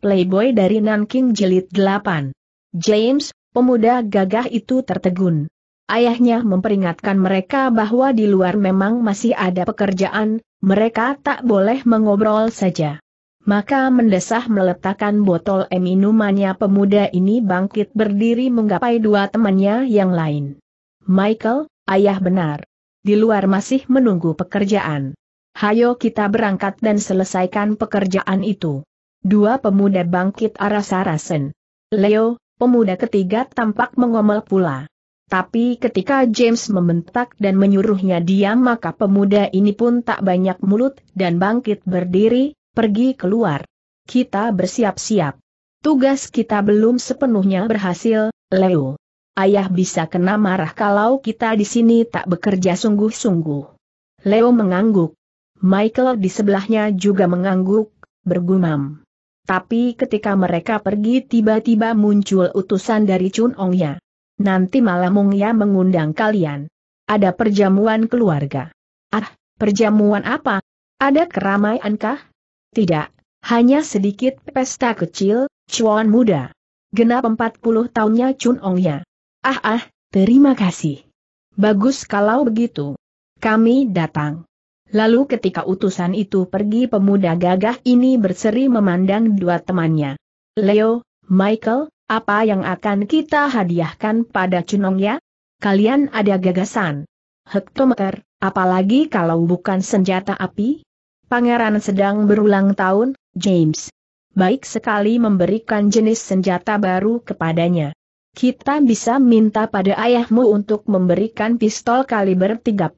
Playboy dari Nanking Jilid 8. James, pemuda gagah itu tertegun. Ayahnya memperingatkan mereka bahwa di luar memang masih ada pekerjaan, mereka tak boleh mengobrol saja. Maka mendesah meletakkan botol e minumannya pemuda ini bangkit berdiri menggapai dua temannya yang lain. Michael, ayah benar. Di luar masih menunggu pekerjaan. Hayo kita berangkat dan selesaikan pekerjaan itu. Dua pemuda bangkit arah Sarasen. Leo, pemuda ketiga tampak mengomel pula. Tapi ketika James membentak dan menyuruhnya diam maka pemuda ini pun tak banyak mulut dan bangkit berdiri, pergi keluar. Kita bersiap-siap. Tugas kita belum sepenuhnya berhasil, Leo. Ayah bisa kena marah kalau kita di sini tak bekerja sungguh-sungguh. Leo mengangguk. Michael di sebelahnya juga mengangguk, bergumam. Tapi ketika mereka pergi tiba-tiba muncul utusan dari Chun Ong ya. Nanti malam ya mengundang kalian. Ada perjamuan keluarga. Ah, perjamuan apa? Ada keramaian kah? Tidak, hanya sedikit pesta kecil, cuan muda. Genap 40 tahunnya Chun Ong ya. Ah ah, terima kasih. Bagus kalau begitu. Kami datang. Lalu ketika utusan itu pergi pemuda gagah ini berseri memandang dua temannya. Leo, Michael, apa yang akan kita hadiahkan pada Chunong ya? Kalian ada gagasan? Hektometer, apalagi kalau bukan senjata api? Pangeran sedang berulang tahun, James. Baik sekali memberikan jenis senjata baru kepadanya kita bisa minta pada ayahmu untuk memberikan pistol kaliber 38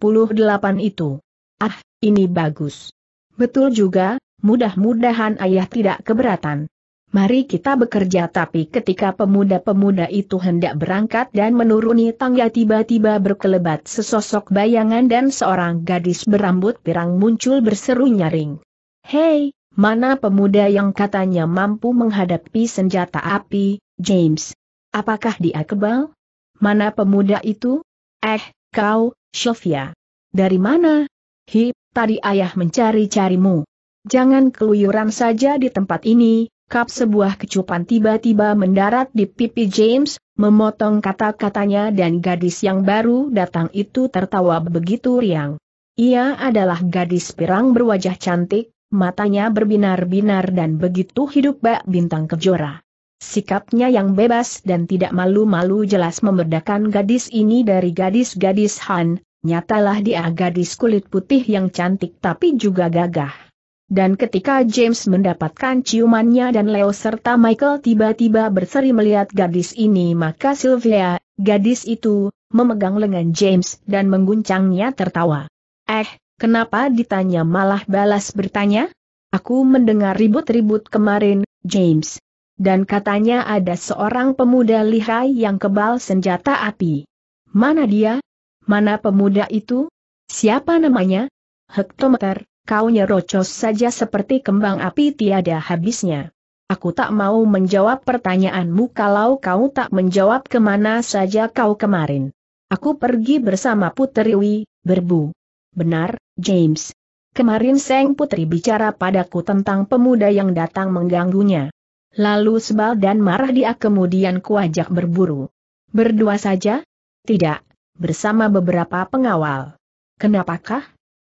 itu. Ah, ini bagus. Betul juga, mudah-mudahan ayah tidak keberatan. Mari kita bekerja tapi ketika pemuda-pemuda itu hendak berangkat dan menuruni tangga tiba-tiba berkelebat sesosok bayangan dan seorang gadis berambut pirang muncul berseru nyaring. Hei, mana pemuda yang katanya mampu menghadapi senjata api, James? Apakah dia kebal? Mana pemuda itu? Eh, kau, Sofia. Dari mana? Hi, tadi ayah mencari-carimu. Jangan keluyuran saja di tempat ini, kap sebuah kecupan tiba-tiba mendarat di pipi James, memotong kata-katanya dan gadis yang baru datang itu tertawa begitu riang. Ia adalah gadis pirang berwajah cantik, matanya berbinar-binar dan begitu hidup bak bintang kejora. Sikapnya yang bebas dan tidak malu-malu jelas memerdakan gadis ini dari gadis-gadis Han, Nyatalah dia gadis kulit putih yang cantik tapi juga gagah. Dan ketika James mendapatkan ciumannya dan Leo serta Michael tiba-tiba berseri melihat gadis ini maka Sylvia, gadis itu, memegang lengan James dan mengguncangnya tertawa. Eh, kenapa ditanya malah balas bertanya? Aku mendengar ribut-ribut kemarin, James. Dan katanya ada seorang pemuda lihai yang kebal senjata api. Mana dia, Mana pemuda itu? Siapa namanya? Hektometer, kau nyerocos saja seperti kembang api tiada habisnya. Aku tak mau menjawab pertanyaanmu kalau kau tak menjawab kemana saja kau kemarin. Aku pergi bersama Putri Wi, berbu. Benar, James. Kemarin Seng Putri bicara padaku tentang pemuda yang datang mengganggunya. Lalu sebal dan marah dia kemudian kuajak berburu. Berdua saja? Tidak, bersama beberapa pengawal. Kenapakah?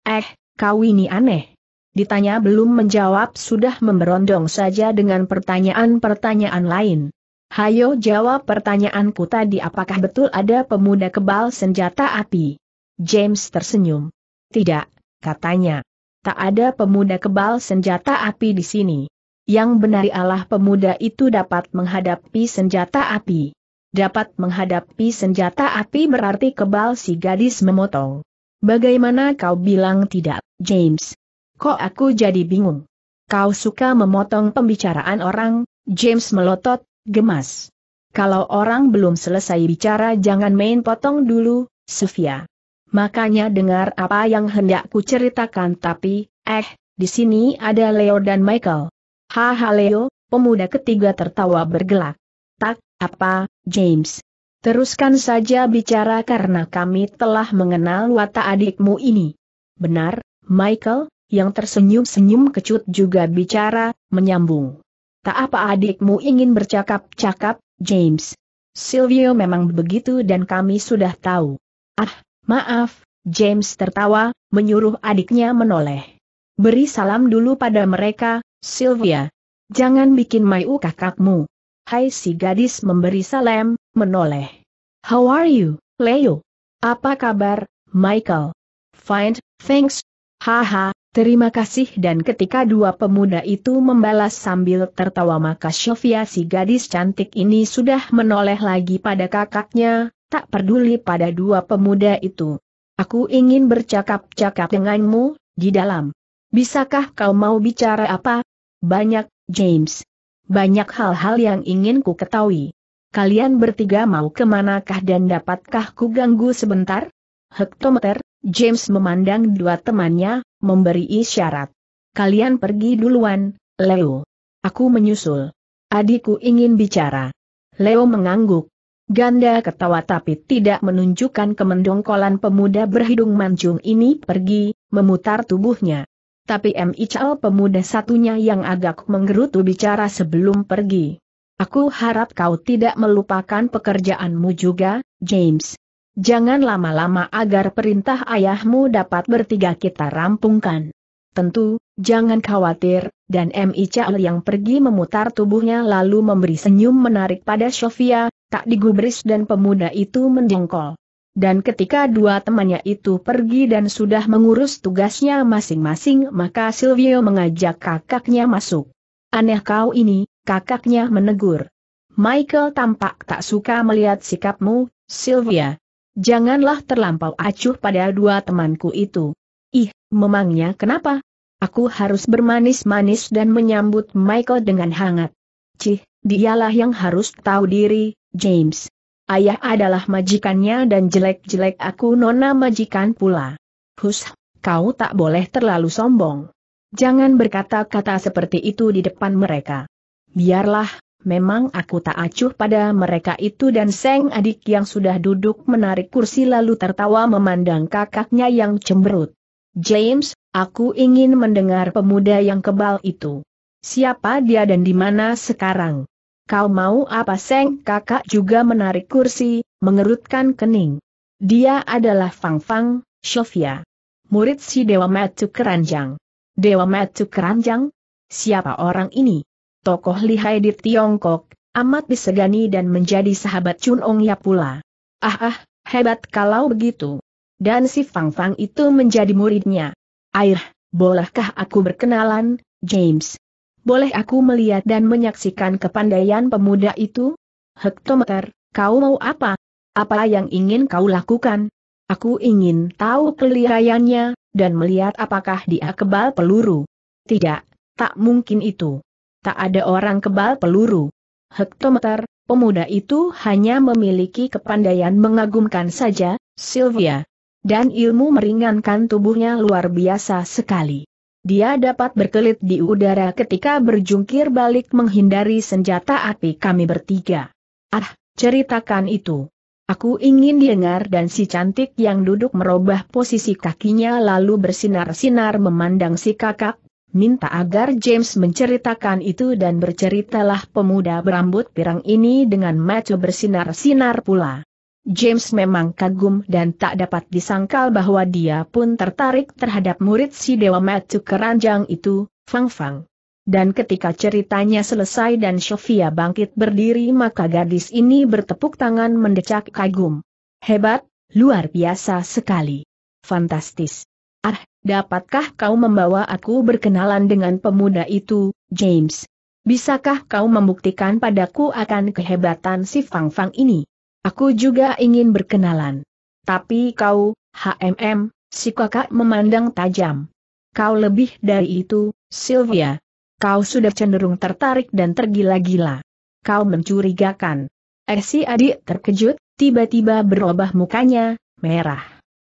Eh, kau ini aneh. Ditanya belum menjawab sudah memberondong saja dengan pertanyaan-pertanyaan lain. Hayo jawab pertanyaanku tadi apakah betul ada pemuda kebal senjata api? James tersenyum. Tidak, katanya. Tak ada pemuda kebal senjata api di sini. Yang benar ialah pemuda itu dapat menghadapi senjata api dapat menghadapi senjata api berarti kebal si gadis memotong. Bagaimana kau bilang tidak, James? Kok aku jadi bingung? Kau suka memotong pembicaraan orang, James melotot, gemas. Kalau orang belum selesai bicara jangan main potong dulu, Sofia. Makanya dengar apa yang hendak ku ceritakan tapi, eh, di sini ada Leo dan Michael. Haha Leo, pemuda ketiga tertawa bergelak. Tak, apa, James? Teruskan saja bicara karena kami telah mengenal watak adikmu ini. Benar, Michael, yang tersenyum-senyum kecut juga bicara, menyambung. Tak apa adikmu ingin bercakap-cakap, James. Silvio memang begitu dan kami sudah tahu. Ah, maaf, James tertawa, menyuruh adiknya menoleh. Beri salam dulu pada mereka, Sylvia. Jangan bikin mayu kakakmu. Hai si gadis memberi salam, menoleh. How are you, Leo? Apa kabar, Michael? Fine, thanks. Haha, terima kasih dan ketika dua pemuda itu membalas sambil tertawa maka Sofia si gadis cantik ini sudah menoleh lagi pada kakaknya, tak peduli pada dua pemuda itu. Aku ingin bercakap-cakap denganmu, di dalam. Bisakah kau mau bicara apa? Banyak, James banyak hal-hal yang ingin ku ketahui. Kalian bertiga mau kemanakah dan dapatkah ku ganggu sebentar? Hektometer, James memandang dua temannya, memberi isyarat. Kalian pergi duluan, Leo. Aku menyusul. Adikku ingin bicara. Leo mengangguk. Ganda ketawa tapi tidak menunjukkan kemendongkolan pemuda berhidung mancung ini pergi, memutar tubuhnya tapi M. Ical pemuda satunya yang agak menggerutu bicara sebelum pergi. Aku harap kau tidak melupakan pekerjaanmu juga, James. Jangan lama-lama agar perintah ayahmu dapat bertiga kita rampungkan. Tentu, jangan khawatir, dan M. Ical yang pergi memutar tubuhnya lalu memberi senyum menarik pada Sofia, tak digubris dan pemuda itu menjengkol. Dan ketika dua temannya itu pergi dan sudah mengurus tugasnya masing-masing maka Silvio mengajak kakaknya masuk. Aneh kau ini, kakaknya menegur. Michael tampak tak suka melihat sikapmu, Silvia. Janganlah terlampau acuh pada dua temanku itu. Ih, memangnya kenapa? Aku harus bermanis-manis dan menyambut Michael dengan hangat. Cih, dialah yang harus tahu diri, James ayah adalah majikannya dan jelek-jelek aku nona majikan pula. Hus, kau tak boleh terlalu sombong. Jangan berkata-kata seperti itu di depan mereka. Biarlah, memang aku tak acuh pada mereka itu dan Seng adik yang sudah duduk menarik kursi lalu tertawa memandang kakaknya yang cemberut. James, aku ingin mendengar pemuda yang kebal itu. Siapa dia dan di mana sekarang? Kau mau apa Seng? Kakak juga menarik kursi, mengerutkan kening. Dia adalah Fang Fang, Sofia. Murid si Dewa Metu Keranjang. Dewa Metu Keranjang? Siapa orang ini? Tokoh lihai di Tiongkok, amat disegani dan menjadi sahabat Chun Ong Ya pula. Ah ah, hebat kalau begitu. Dan si Fang Fang itu menjadi muridnya. Air, bolehkah aku berkenalan, James? boleh aku melihat dan menyaksikan kepandaian pemuda itu? Hektometer, kau mau apa? Apa yang ingin kau lakukan? Aku ingin tahu keliraiannya, dan melihat apakah dia kebal peluru. Tidak, tak mungkin itu. Tak ada orang kebal peluru. Hektometer, pemuda itu hanya memiliki kepandaian mengagumkan saja, Sylvia. Dan ilmu meringankan tubuhnya luar biasa sekali. Dia dapat berkelit di udara ketika berjungkir balik menghindari senjata api kami bertiga. Ah, ceritakan itu. Aku ingin dengar dan si cantik yang duduk merubah posisi kakinya lalu bersinar-sinar memandang si kakak, minta agar James menceritakan itu dan berceritalah pemuda berambut pirang ini dengan mata bersinar-sinar pula. James memang kagum dan tak dapat disangkal bahwa dia pun tertarik terhadap murid si Dewa Matu Keranjang itu, Fang Fang. Dan ketika ceritanya selesai dan Sofia bangkit berdiri maka gadis ini bertepuk tangan mendecak kagum. Hebat, luar biasa sekali. Fantastis. Ah, dapatkah kau membawa aku berkenalan dengan pemuda itu, James? Bisakah kau membuktikan padaku akan kehebatan si Fang Fang ini? Aku juga ingin berkenalan. Tapi kau, HMM, si kakak memandang tajam. Kau lebih dari itu, Sylvia. Kau sudah cenderung tertarik dan tergila-gila. Kau mencurigakan. Eh si adik terkejut, tiba-tiba berubah mukanya, merah.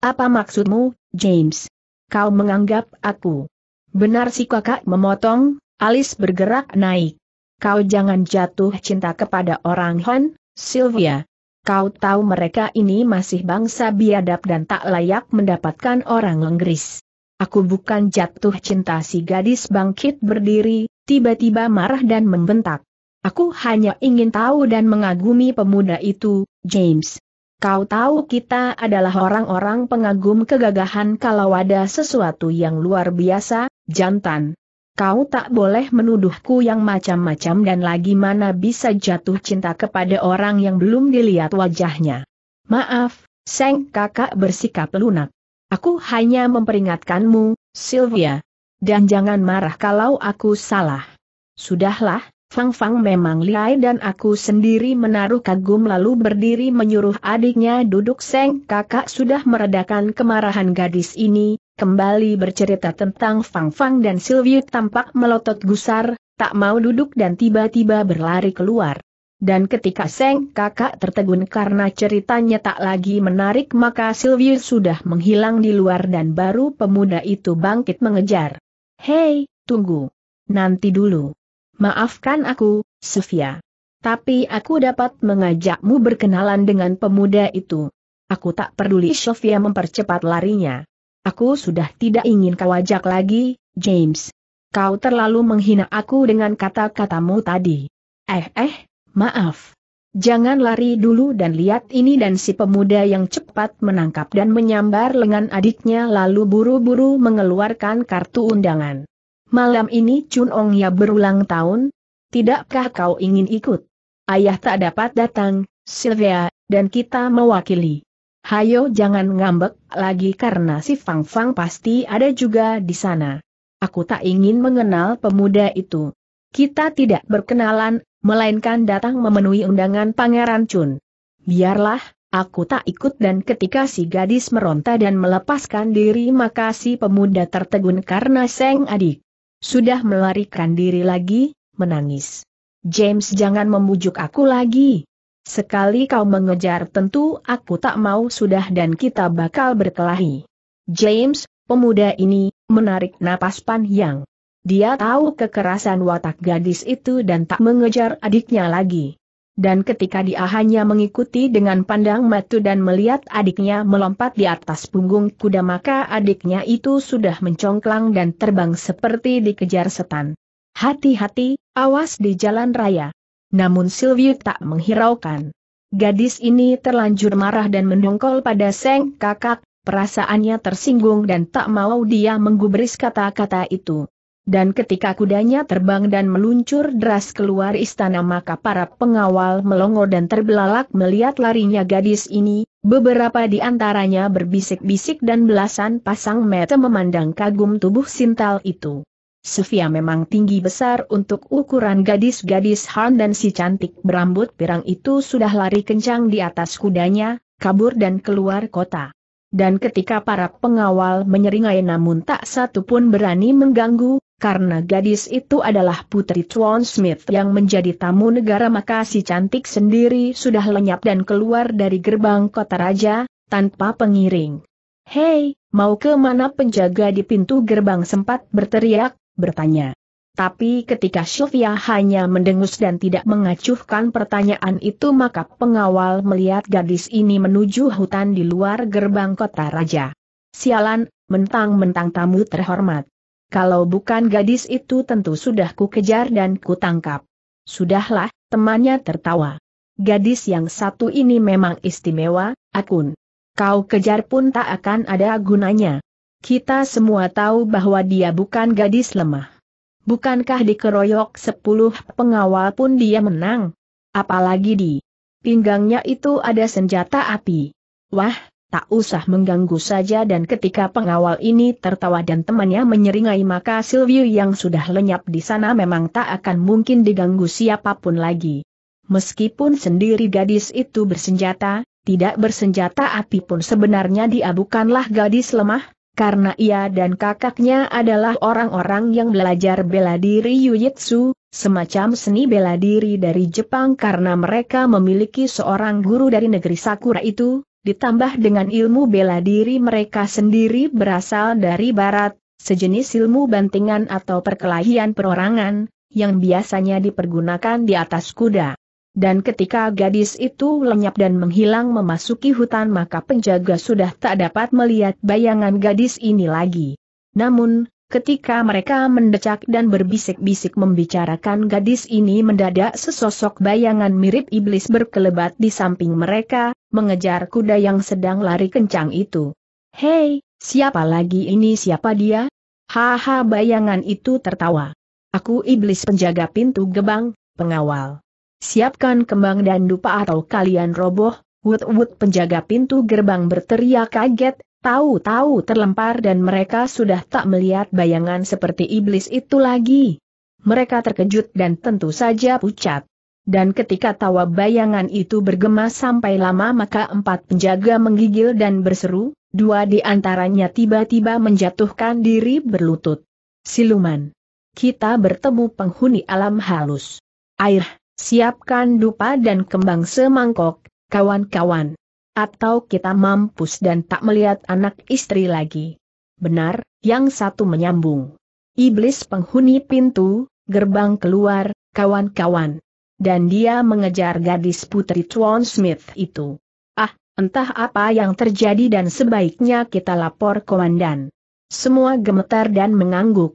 Apa maksudmu, James? Kau menganggap aku. Benar si kakak memotong, alis bergerak naik. Kau jangan jatuh cinta kepada orang Hon, Sylvia. Kau tahu mereka ini masih bangsa biadab dan tak layak mendapatkan orang Inggris. Aku bukan jatuh cinta si gadis bangkit berdiri, tiba-tiba marah dan membentak. Aku hanya ingin tahu dan mengagumi pemuda itu, James. Kau tahu kita adalah orang-orang pengagum kegagahan kalau ada sesuatu yang luar biasa, jantan. Kau tak boleh menuduhku yang macam-macam dan lagi mana bisa jatuh cinta kepada orang yang belum dilihat wajahnya. Maaf, Seng kakak bersikap lunak. Aku hanya memperingatkanmu, Sylvia. Dan jangan marah kalau aku salah. Sudahlah, Fang Fang memang liai dan aku sendiri menaruh kagum lalu berdiri menyuruh adiknya duduk Seng kakak sudah meredakan kemarahan gadis ini, kembali bercerita tentang Fang Fang dan Sylvie tampak melotot gusar, tak mau duduk dan tiba-tiba berlari keluar. Dan ketika Seng kakak tertegun karena ceritanya tak lagi menarik maka Sylvie sudah menghilang di luar dan baru pemuda itu bangkit mengejar. Hei, tunggu. Nanti dulu. Maafkan aku, Sofia. Tapi aku dapat mengajakmu berkenalan dengan pemuda itu. Aku tak peduli Sofia mempercepat larinya. Aku sudah tidak ingin kau ajak lagi, James. Kau terlalu menghina aku dengan kata-katamu tadi. Eh eh, maaf. Jangan lari dulu dan lihat ini dan si pemuda yang cepat menangkap dan menyambar lengan adiknya lalu buru-buru mengeluarkan kartu undangan. Malam ini Chun Ong ya berulang tahun? Tidakkah kau ingin ikut? Ayah tak dapat datang, Sylvia, dan kita mewakili. Hayo jangan ngambek lagi karena si Fang Fang pasti ada juga di sana. Aku tak ingin mengenal pemuda itu. Kita tidak berkenalan, melainkan datang memenuhi undangan Pangeran Chun. Biarlah, aku tak ikut dan ketika si gadis meronta dan melepaskan diri maka si pemuda tertegun karena seng adik. Sudah melarikan diri lagi, menangis. James jangan membujuk aku lagi. Sekali kau mengejar tentu aku tak mau sudah dan kita bakal berkelahi. James, pemuda ini, menarik napas panjang. Dia tahu kekerasan watak gadis itu dan tak mengejar adiknya lagi. Dan ketika dia hanya mengikuti dengan pandang mata dan melihat adiknya melompat di atas punggung kuda maka adiknya itu sudah mencongklang dan terbang seperti dikejar setan. Hati-hati, awas di jalan raya. Namun Silvio tak menghiraukan. Gadis ini terlanjur marah dan mendongkol pada Seng kakak, perasaannya tersinggung dan tak mau dia menggubris kata-kata itu. Dan ketika kudanya terbang dan meluncur deras keluar istana maka para pengawal melongo dan terbelalak melihat larinya gadis ini, beberapa di antaranya berbisik-bisik dan belasan pasang mata memandang kagum tubuh Sintal itu. Sofia memang tinggi besar untuk ukuran gadis-gadis Han dan si cantik berambut pirang itu sudah lari kencang di atas kudanya, kabur dan keluar kota. Dan ketika para pengawal menyeringai namun tak satu pun berani mengganggu, karena gadis itu adalah putri Tuan Smith yang menjadi tamu negara maka si cantik sendiri sudah lenyap dan keluar dari gerbang kota raja, tanpa pengiring. Hei, mau ke mana penjaga di pintu gerbang sempat berteriak, bertanya. Tapi ketika Sylvia hanya mendengus dan tidak mengacuhkan pertanyaan itu maka pengawal melihat gadis ini menuju hutan di luar gerbang kota raja. Sialan, mentang-mentang tamu terhormat. Kalau bukan gadis itu tentu sudah ku kejar dan ku tangkap. Sudahlah, temannya tertawa. Gadis yang satu ini memang istimewa, Akun. Kau kejar pun tak akan ada gunanya. Kita semua tahu bahwa dia bukan gadis lemah. Bukankah dikeroyok sepuluh pengawal pun dia menang? Apalagi di pinggangnya itu ada senjata api. Wah, tak usah mengganggu saja dan ketika pengawal ini tertawa dan temannya menyeringai maka Silvio yang sudah lenyap di sana memang tak akan mungkin diganggu siapapun lagi. Meskipun sendiri gadis itu bersenjata, tidak bersenjata api pun sebenarnya dia bukanlah gadis lemah, karena ia dan kakaknya adalah orang-orang yang belajar bela diri Yujitsu, semacam seni bela diri dari Jepang karena mereka memiliki seorang guru dari negeri Sakura itu, ditambah dengan ilmu bela diri mereka sendiri berasal dari barat, sejenis ilmu bantingan atau perkelahian perorangan, yang biasanya dipergunakan di atas kuda. Dan ketika gadis itu lenyap dan menghilang memasuki hutan maka penjaga sudah tak dapat melihat bayangan gadis ini lagi. Namun, Ketika mereka mendecak dan berbisik-bisik membicarakan gadis ini mendadak sesosok bayangan mirip iblis berkelebat di samping mereka, mengejar kuda yang sedang lari kencang itu. Hei, siapa lagi ini siapa dia? Haha bayangan itu tertawa. Aku iblis penjaga pintu gebang, pengawal. Siapkan kembang dan dupa atau kalian roboh, wut-wut penjaga pintu gerbang berteriak kaget, Tahu-tahu terlempar dan mereka sudah tak melihat bayangan seperti iblis itu lagi. Mereka terkejut dan tentu saja pucat. Dan ketika tawa bayangan itu bergema sampai lama maka empat penjaga menggigil dan berseru, dua di antaranya tiba-tiba menjatuhkan diri berlutut. Siluman. Kita bertemu penghuni alam halus. Air, siapkan dupa dan kembang semangkok, kawan-kawan atau kita mampus dan tak melihat anak istri lagi. Benar, yang satu menyambung. Iblis penghuni pintu, gerbang keluar, kawan-kawan. Dan dia mengejar gadis putri Tuan Smith itu. Ah, entah apa yang terjadi dan sebaiknya kita lapor komandan. Semua gemetar dan mengangguk.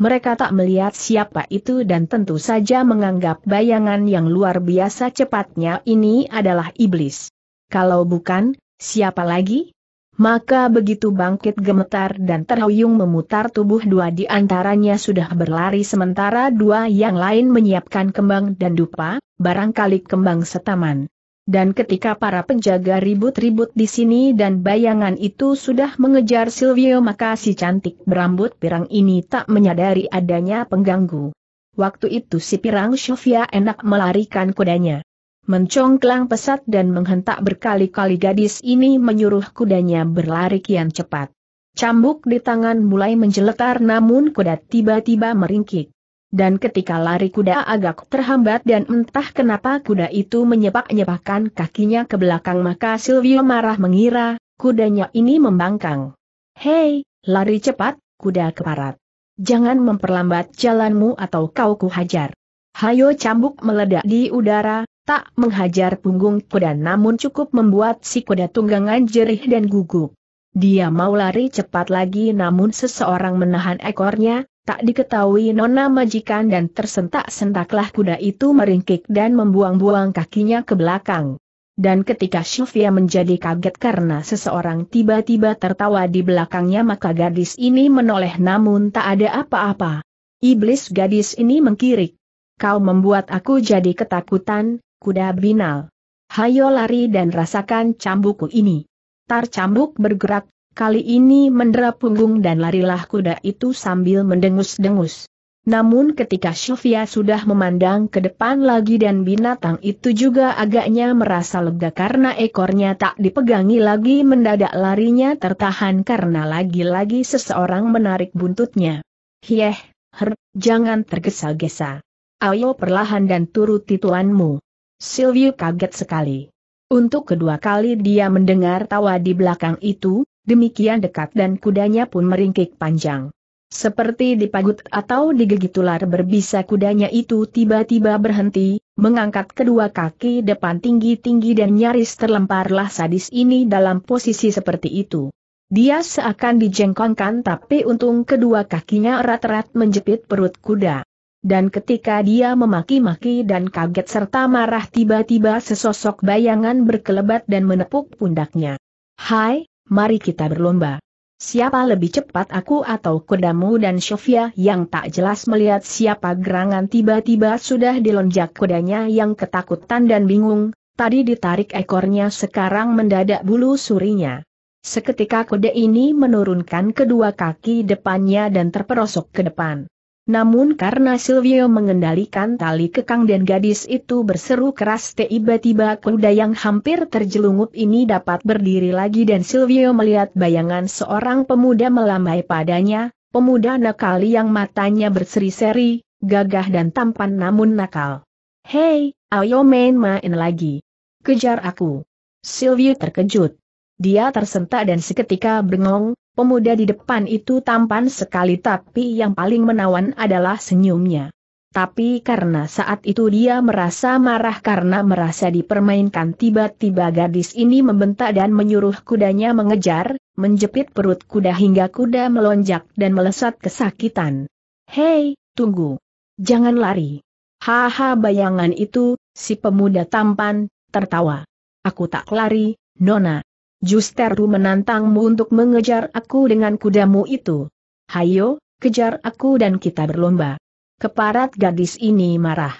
Mereka tak melihat siapa itu dan tentu saja menganggap bayangan yang luar biasa cepatnya ini adalah iblis. Kalau bukan, siapa lagi? Maka begitu bangkit gemetar dan terhuyung memutar tubuh dua di antaranya sudah berlari sementara dua yang lain menyiapkan kembang dan dupa, barangkali kembang setaman. Dan ketika para penjaga ribut-ribut di sini dan bayangan itu sudah mengejar Silvio maka si cantik berambut pirang ini tak menyadari adanya pengganggu. Waktu itu si pirang Sofia enak melarikan kudanya. Mencongklang pesat dan menghentak berkali-kali gadis ini menyuruh kudanya berlari kian cepat. Cambuk di tangan mulai menjeletar namun kuda tiba-tiba meringkik. Dan ketika lari kuda agak terhambat dan entah kenapa kuda itu menyepak-nyepakkan kakinya ke belakang maka Silvio marah mengira, kudanya ini membangkang. Hei, lari cepat, kuda keparat. Jangan memperlambat jalanmu atau kau kuhajar. Hayo cambuk meledak di udara, tak menghajar punggung kuda namun cukup membuat si kuda tunggangan jerih dan gugup. Dia mau lari cepat lagi namun seseorang menahan ekornya, tak diketahui nona majikan dan tersentak-sentaklah kuda itu meringkik dan membuang-buang kakinya ke belakang. Dan ketika Sylvia menjadi kaget karena seseorang tiba-tiba tertawa di belakangnya maka gadis ini menoleh namun tak ada apa-apa. Iblis gadis ini mengkirik. Kau membuat aku jadi ketakutan, kuda binal. Hayo lari dan rasakan cambukku ini. Tar cambuk bergerak, kali ini mendera punggung dan larilah kuda itu sambil mendengus-dengus. Namun ketika Sylvia sudah memandang ke depan lagi dan binatang itu juga agaknya merasa lega karena ekornya tak dipegangi lagi mendadak larinya tertahan karena lagi-lagi seseorang menarik buntutnya. Hieh, her, jangan tergesa-gesa. Ayo perlahan dan turuti tuanmu. Silvio kaget sekali. Untuk kedua kali dia mendengar tawa di belakang itu, demikian dekat dan kudanya pun meringkik panjang. Seperti dipagut atau digigit ular berbisa kudanya itu tiba-tiba berhenti, mengangkat kedua kaki depan tinggi-tinggi dan nyaris terlemparlah sadis ini dalam posisi seperti itu. Dia seakan dijengkongkan tapi untung kedua kakinya erat-erat menjepit perut kuda. Dan ketika dia memaki-maki dan kaget serta marah tiba-tiba sesosok bayangan berkelebat dan menepuk pundaknya. Hai, mari kita berlomba. Siapa lebih cepat aku atau kudamu dan Sofia yang tak jelas melihat siapa gerangan tiba-tiba sudah dilonjak kudanya yang ketakutan dan bingung, tadi ditarik ekornya sekarang mendadak bulu surinya. Seketika kuda ini menurunkan kedua kaki depannya dan terperosok ke depan. Namun karena Silvio mengendalikan tali kekang dan gadis itu berseru keras tiba-tiba kuda yang hampir terjelungup ini dapat berdiri lagi dan Silvio melihat bayangan seorang pemuda melambai padanya, pemuda nakal yang matanya berseri-seri, gagah dan tampan namun nakal. Hei, ayo main-main lagi. Kejar aku. Silvio terkejut. Dia tersentak dan seketika bengong, Pemuda di depan itu tampan sekali tapi yang paling menawan adalah senyumnya. Tapi karena saat itu dia merasa marah karena merasa dipermainkan tiba-tiba gadis ini membentak dan menyuruh kudanya mengejar, menjepit perut kuda hingga kuda melonjak dan melesat kesakitan. Hei, tunggu. Jangan lari. Haha bayangan itu, si pemuda tampan, tertawa. Aku tak lari, Nona. Justeru menantangmu untuk mengejar aku dengan kudamu itu. Hayo, kejar aku dan kita berlomba. Keparat gadis ini marah.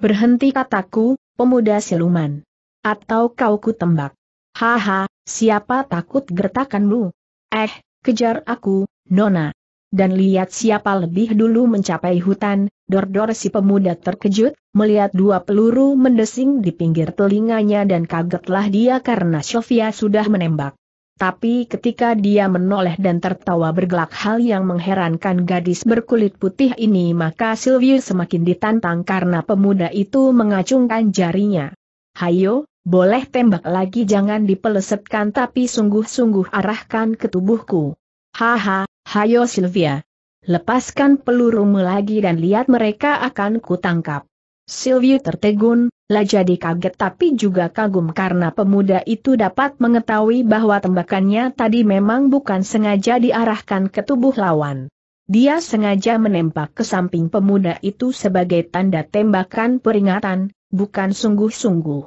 Berhenti kataku, pemuda siluman. Atau kau ku tembak. Haha, siapa takut gertakanmu? Eh, kejar aku, Nona dan lihat siapa lebih dulu mencapai hutan, dor-dor si pemuda terkejut, melihat dua peluru mendesing di pinggir telinganya dan kagetlah dia karena Sofia sudah menembak. Tapi ketika dia menoleh dan tertawa bergelak hal yang mengherankan gadis berkulit putih ini maka Silvius semakin ditantang karena pemuda itu mengacungkan jarinya. Hayo, boleh tembak lagi jangan dipelesetkan tapi sungguh-sungguh arahkan ke tubuhku. Haha, hayo Sylvia. Lepaskan pelurumu lagi dan lihat mereka akan kutangkap. Sylvia tertegun, lah jadi kaget tapi juga kagum karena pemuda itu dapat mengetahui bahwa tembakannya tadi memang bukan sengaja diarahkan ke tubuh lawan. Dia sengaja menembak ke samping pemuda itu sebagai tanda tembakan peringatan, bukan sungguh-sungguh.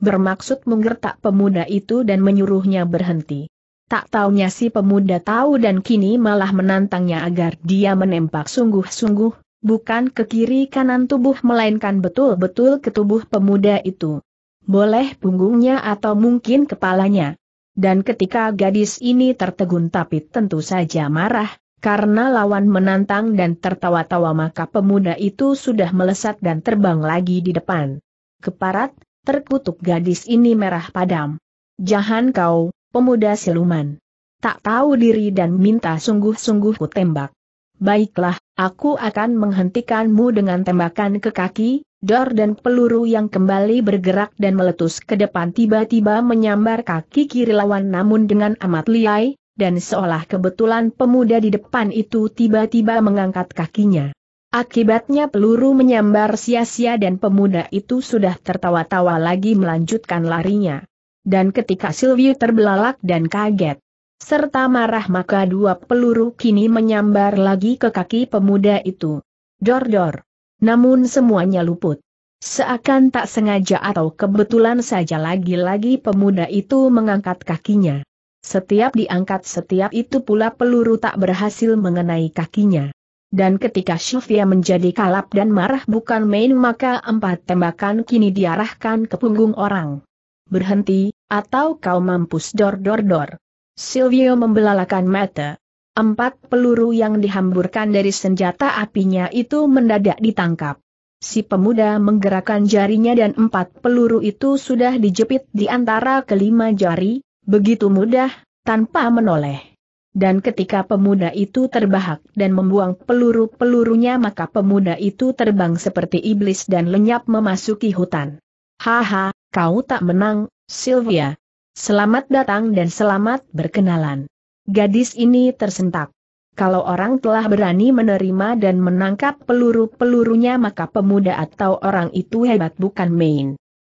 Bermaksud menggertak pemuda itu dan menyuruhnya berhenti. Tak taunya si pemuda tahu dan kini malah menantangnya agar dia menembak sungguh-sungguh, bukan ke kiri kanan tubuh melainkan betul-betul ke tubuh pemuda itu. Boleh punggungnya atau mungkin kepalanya. Dan ketika gadis ini tertegun tapi tentu saja marah, karena lawan menantang dan tertawa-tawa maka pemuda itu sudah melesat dan terbang lagi di depan. Keparat, terkutuk gadis ini merah padam. Jahan kau, pemuda siluman. Tak tahu diri dan minta sungguh-sungguh kutembak. Baiklah, aku akan menghentikanmu dengan tembakan ke kaki, dor dan peluru yang kembali bergerak dan meletus ke depan tiba-tiba menyambar kaki kiri lawan namun dengan amat liai, dan seolah kebetulan pemuda di depan itu tiba-tiba mengangkat kakinya. Akibatnya peluru menyambar sia-sia dan pemuda itu sudah tertawa-tawa lagi melanjutkan larinya dan ketika Silvio terbelalak dan kaget, serta marah maka dua peluru kini menyambar lagi ke kaki pemuda itu. Dor-dor. Namun semuanya luput. Seakan tak sengaja atau kebetulan saja lagi-lagi pemuda itu mengangkat kakinya. Setiap diangkat setiap itu pula peluru tak berhasil mengenai kakinya. Dan ketika Sylvia menjadi kalap dan marah bukan main maka empat tembakan kini diarahkan ke punggung orang. Berhenti, atau kau mampus dor-dor-dor. Silvio membelalakan mata. Empat peluru yang dihamburkan dari senjata apinya itu mendadak ditangkap. Si pemuda menggerakkan jarinya dan empat peluru itu sudah dijepit di antara kelima jari, begitu mudah, tanpa menoleh. Dan ketika pemuda itu terbahak dan membuang peluru-pelurunya maka pemuda itu terbang seperti iblis dan lenyap memasuki hutan. Haha, kau tak menang, Sylvia. Selamat datang dan selamat berkenalan. Gadis ini tersentak. Kalau orang telah berani menerima dan menangkap peluru-pelurunya maka pemuda atau orang itu hebat bukan main.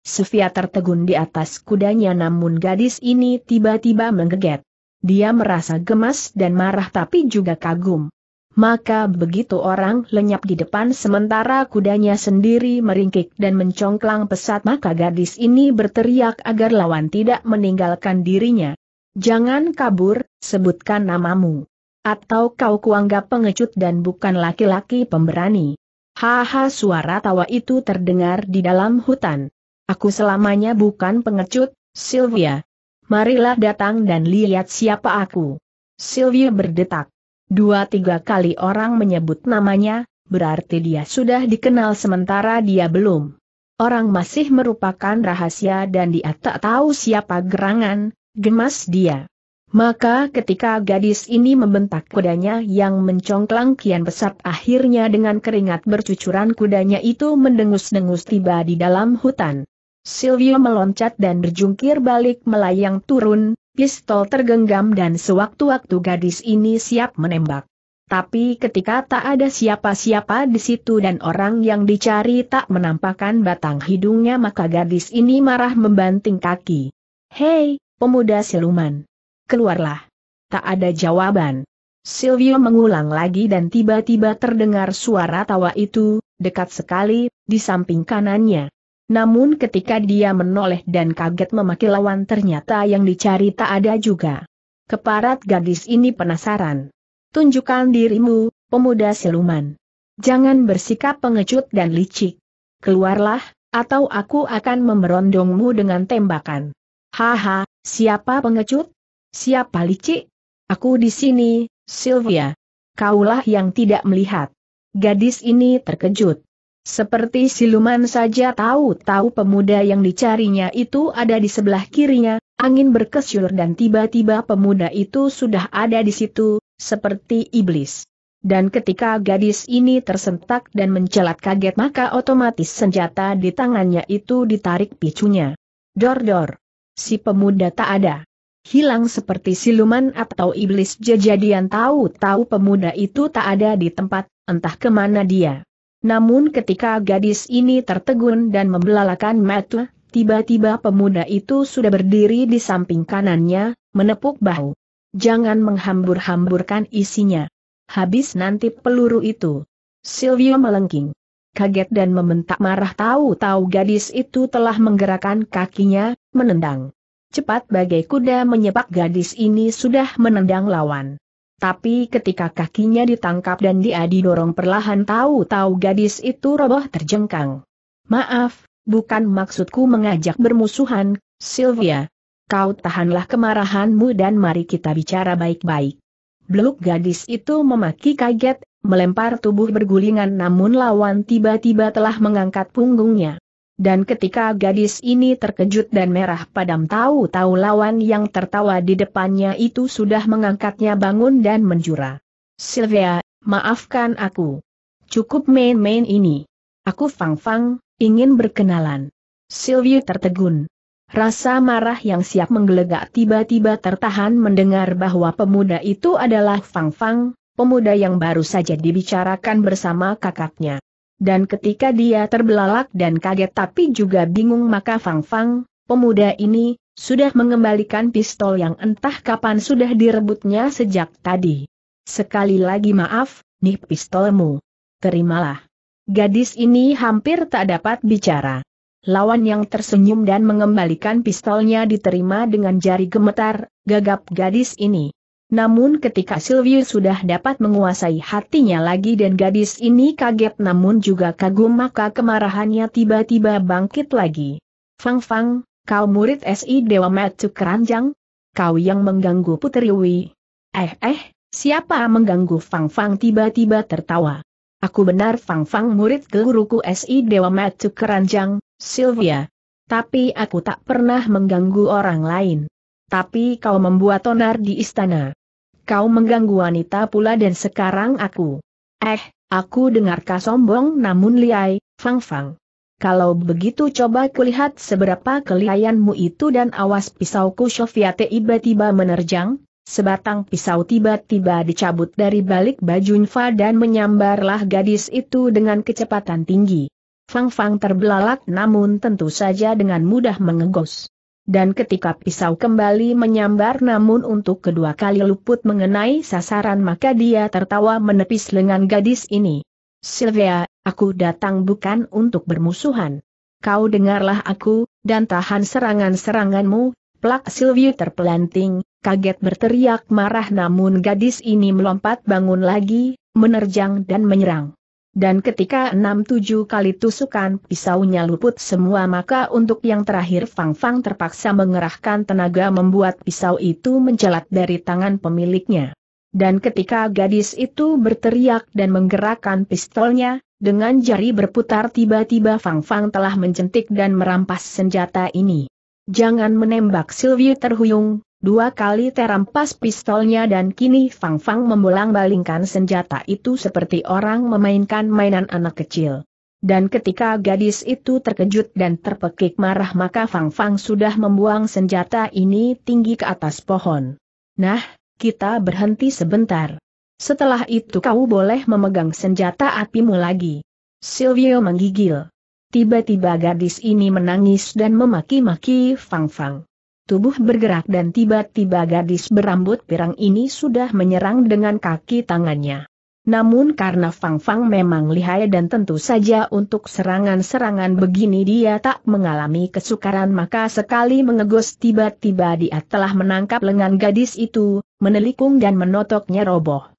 Sylvia tertegun di atas kudanya namun gadis ini tiba-tiba menggeget. Dia merasa gemas dan marah tapi juga kagum maka begitu orang lenyap di depan sementara kudanya sendiri meringkik dan mencongklang pesat maka gadis ini berteriak agar lawan tidak meninggalkan dirinya. Jangan kabur, sebutkan namamu. Atau kau kuanggap pengecut dan bukan laki-laki pemberani. Haha suara tawa itu terdengar di dalam hutan. Aku selamanya bukan pengecut, Sylvia. Marilah datang dan lihat siapa aku. Sylvia berdetak. Dua tiga kali orang menyebut namanya, berarti dia sudah dikenal sementara dia belum. Orang masih merupakan rahasia dan dia tak tahu siapa gerangan, gemas dia. Maka ketika gadis ini membentak kudanya yang mencongklang kian pesat akhirnya dengan keringat bercucuran kudanya itu mendengus-dengus tiba di dalam hutan. Silvio meloncat dan berjungkir balik melayang turun, pistol tergenggam dan sewaktu-waktu gadis ini siap menembak. Tapi ketika tak ada siapa-siapa di situ dan orang yang dicari tak menampakkan batang hidungnya maka gadis ini marah membanting kaki. Hei, pemuda siluman. Keluarlah. Tak ada jawaban. Silvio mengulang lagi dan tiba-tiba terdengar suara tawa itu, dekat sekali, di samping kanannya. Namun ketika dia menoleh dan kaget memaki lawan ternyata yang dicari tak ada juga. Keparat gadis ini penasaran. Tunjukkan dirimu, pemuda siluman. Jangan bersikap pengecut dan licik. Keluarlah, atau aku akan memerondongmu dengan tembakan. Haha, siapa pengecut? Siapa licik? Aku di sini, Sylvia. Kaulah yang tidak melihat. Gadis ini terkejut. Seperti siluman saja tahu-tahu pemuda yang dicarinya itu ada di sebelah kirinya, angin berkesyur dan tiba-tiba pemuda itu sudah ada di situ, seperti iblis. Dan ketika gadis ini tersentak dan mencelat kaget maka otomatis senjata di tangannya itu ditarik picunya. Dor-dor. Si pemuda tak ada. Hilang seperti siluman atau iblis jejadian tahu-tahu pemuda itu tak ada di tempat, entah kemana dia. Namun ketika gadis ini tertegun dan membelalakan mata, tiba-tiba pemuda itu sudah berdiri di samping kanannya, menepuk bahu. Jangan menghambur-hamburkan isinya. Habis nanti peluru itu. Silvio melengking. Kaget dan membentak marah tahu-tahu gadis itu telah menggerakkan kakinya, menendang. Cepat bagai kuda menyepak gadis ini sudah menendang lawan. Tapi ketika kakinya ditangkap dan dia didorong perlahan tahu-tahu gadis itu roboh terjengkang. Maaf, bukan maksudku mengajak bermusuhan, Sylvia. Kau tahanlah kemarahanmu dan mari kita bicara baik-baik. Beluk gadis itu memaki kaget, melempar tubuh bergulingan namun lawan tiba-tiba telah mengangkat punggungnya. Dan ketika gadis ini terkejut dan merah padam tahu-tahu lawan yang tertawa di depannya itu sudah mengangkatnya bangun dan menjura. Sylvia, maafkan aku. Cukup main-main ini. Aku Fang-Fang, ingin berkenalan. Sylvia tertegun. Rasa marah yang siap menggelegak tiba-tiba tertahan mendengar bahwa pemuda itu adalah Fang-Fang, pemuda yang baru saja dibicarakan bersama kakaknya. Dan ketika dia terbelalak dan kaget tapi juga bingung maka Fang Fang, pemuda ini, sudah mengembalikan pistol yang entah kapan sudah direbutnya sejak tadi. Sekali lagi maaf, nih pistolmu. Terimalah. Gadis ini hampir tak dapat bicara. Lawan yang tersenyum dan mengembalikan pistolnya diterima dengan jari gemetar, gagap gadis ini. Namun ketika Silvius sudah dapat menguasai hatinya lagi dan gadis ini kaget namun juga kagum maka kemarahannya tiba-tiba bangkit lagi. Fang Fang, kau murid SI Dewa Metu Keranjang? Kau yang mengganggu Putri Wi. Eh eh, siapa mengganggu Fang Fang tiba-tiba tertawa. Aku benar Fang Fang murid guruku SI Dewa Metu Keranjang, Sylvia. Tapi aku tak pernah mengganggu orang lain. Tapi kau membuat onar di istana kau mengganggu wanita pula dan sekarang aku. Eh, aku dengar kau sombong namun liai, Fang Fang. Kalau begitu coba kulihat seberapa kelihayanmu itu dan awas pisauku Sofia tiba-tiba menerjang, sebatang pisau tiba-tiba dicabut dari balik baju Nfa dan menyambarlah gadis itu dengan kecepatan tinggi. Fang Fang terbelalak namun tentu saja dengan mudah mengegos dan ketika pisau kembali menyambar namun untuk kedua kali luput mengenai sasaran maka dia tertawa menepis lengan gadis ini. Sylvia, aku datang bukan untuk bermusuhan. Kau dengarlah aku, dan tahan serangan-seranganmu, plak Sylvia terpelanting, kaget berteriak marah namun gadis ini melompat bangun lagi, menerjang dan menyerang. Dan ketika enam tujuh kali tusukan pisaunya luput semua maka untuk yang terakhir Fang Fang terpaksa mengerahkan tenaga membuat pisau itu mencelat dari tangan pemiliknya. Dan ketika gadis itu berteriak dan menggerakkan pistolnya, dengan jari berputar tiba-tiba Fang Fang telah mencentik dan merampas senjata ini. Jangan menembak Sylvie terhuyung, Dua kali terampas pistolnya dan kini Fang Fang memulang balingkan senjata itu seperti orang memainkan mainan anak kecil. Dan ketika gadis itu terkejut dan terpekik marah maka Fang Fang sudah membuang senjata ini tinggi ke atas pohon. Nah, kita berhenti sebentar. Setelah itu kau boleh memegang senjata apimu lagi. Silvio menggigil. Tiba-tiba gadis ini menangis dan memaki-maki Fang Fang tubuh bergerak dan tiba-tiba gadis berambut pirang ini sudah menyerang dengan kaki tangannya. Namun karena Fang Fang memang lihai dan tentu saja untuk serangan-serangan begini dia tak mengalami kesukaran maka sekali mengegos tiba-tiba dia telah menangkap lengan gadis itu, menelikung dan menotoknya roboh.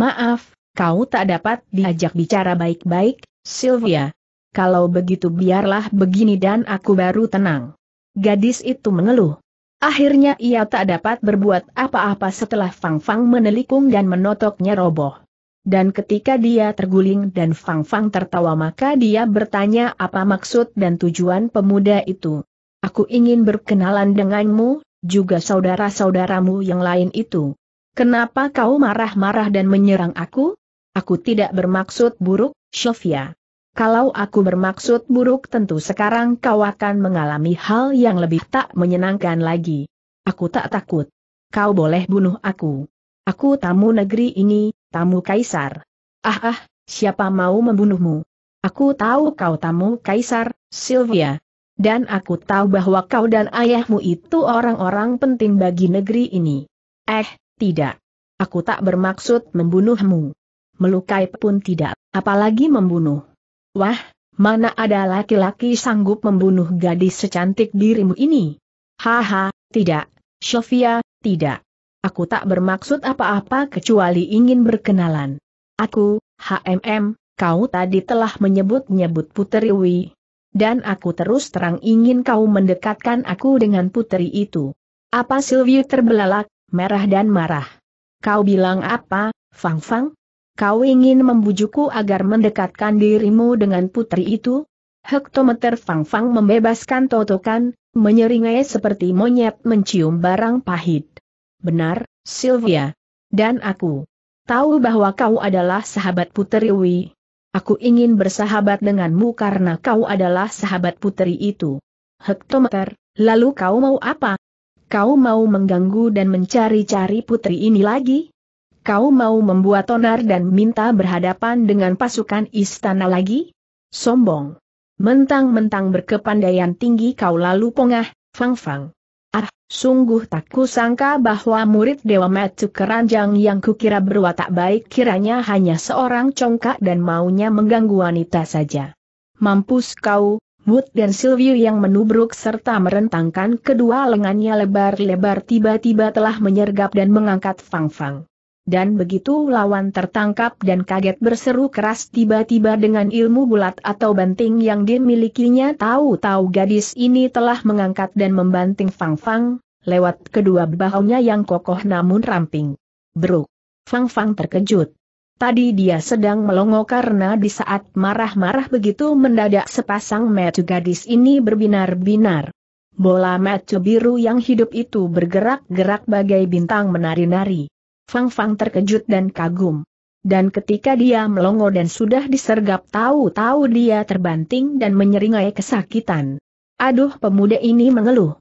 Maaf, kau tak dapat diajak bicara baik-baik, Sylvia. Kalau begitu biarlah begini dan aku baru tenang. Gadis itu mengeluh. Akhirnya ia tak dapat berbuat apa-apa setelah Fang Fang menelikung dan menotoknya roboh. Dan ketika dia terguling dan Fang Fang tertawa maka dia bertanya apa maksud dan tujuan pemuda itu. Aku ingin berkenalan denganmu, juga saudara-saudaramu yang lain itu. Kenapa kau marah-marah dan menyerang aku? Aku tidak bermaksud buruk, Sofia. Kalau aku bermaksud buruk tentu sekarang kau akan mengalami hal yang lebih tak menyenangkan lagi. Aku tak takut. Kau boleh bunuh aku. Aku tamu negeri ini, tamu kaisar. Ah ah, siapa mau membunuhmu? Aku tahu kau tamu kaisar, Sylvia. Dan aku tahu bahwa kau dan ayahmu itu orang-orang penting bagi negeri ini. Eh, tidak. Aku tak bermaksud membunuhmu. Melukai pun tidak, apalagi membunuh. Wah, mana ada laki-laki sanggup membunuh gadis secantik dirimu ini? Haha, tidak, Sofia, tidak. Aku tak bermaksud apa-apa kecuali ingin berkenalan. Aku, HMM, kau tadi telah menyebut-nyebut Puteri Wi. Dan aku terus terang ingin kau mendekatkan aku dengan putri itu. Apa Silvio terbelalak, merah dan marah. Kau bilang apa, Fang Fang? Kau ingin membujukku agar mendekatkan dirimu dengan putri itu? Hektometer Fang Fang membebaskan totokan, menyeringai seperti monyet mencium barang pahit. Benar, Sylvia. Dan aku. Tahu bahwa kau adalah sahabat putri Wi. Aku ingin bersahabat denganmu karena kau adalah sahabat putri itu. Hektometer, lalu kau mau apa? Kau mau mengganggu dan mencari-cari putri ini lagi? kau mau membuat onar dan minta berhadapan dengan pasukan istana lagi? Sombong. Mentang-mentang berkepandaian tinggi kau lalu pongah, fang-fang. Ah, sungguh tak kusangka bahwa murid Dewa Matsu Keranjang yang kukira berwatak baik kiranya hanya seorang congkak dan maunya mengganggu wanita saja. Mampus kau, Wood dan Silvio yang menubruk serta merentangkan kedua lengannya lebar-lebar tiba-tiba telah menyergap dan mengangkat fang-fang dan begitu lawan tertangkap dan kaget berseru keras tiba-tiba dengan ilmu bulat atau banting yang dimilikinya tahu-tahu gadis ini telah mengangkat dan membanting Fang Fang, lewat kedua bahunya yang kokoh namun ramping. Bro, Fang Fang terkejut. Tadi dia sedang melongo karena di saat marah-marah begitu mendadak sepasang metu gadis ini berbinar-binar. Bola metu biru yang hidup itu bergerak-gerak bagai bintang menari-nari. Fang Fang terkejut dan kagum. Dan ketika dia melongo dan sudah disergap tahu-tahu dia terbanting dan menyeringai kesakitan. Aduh pemuda ini mengeluh.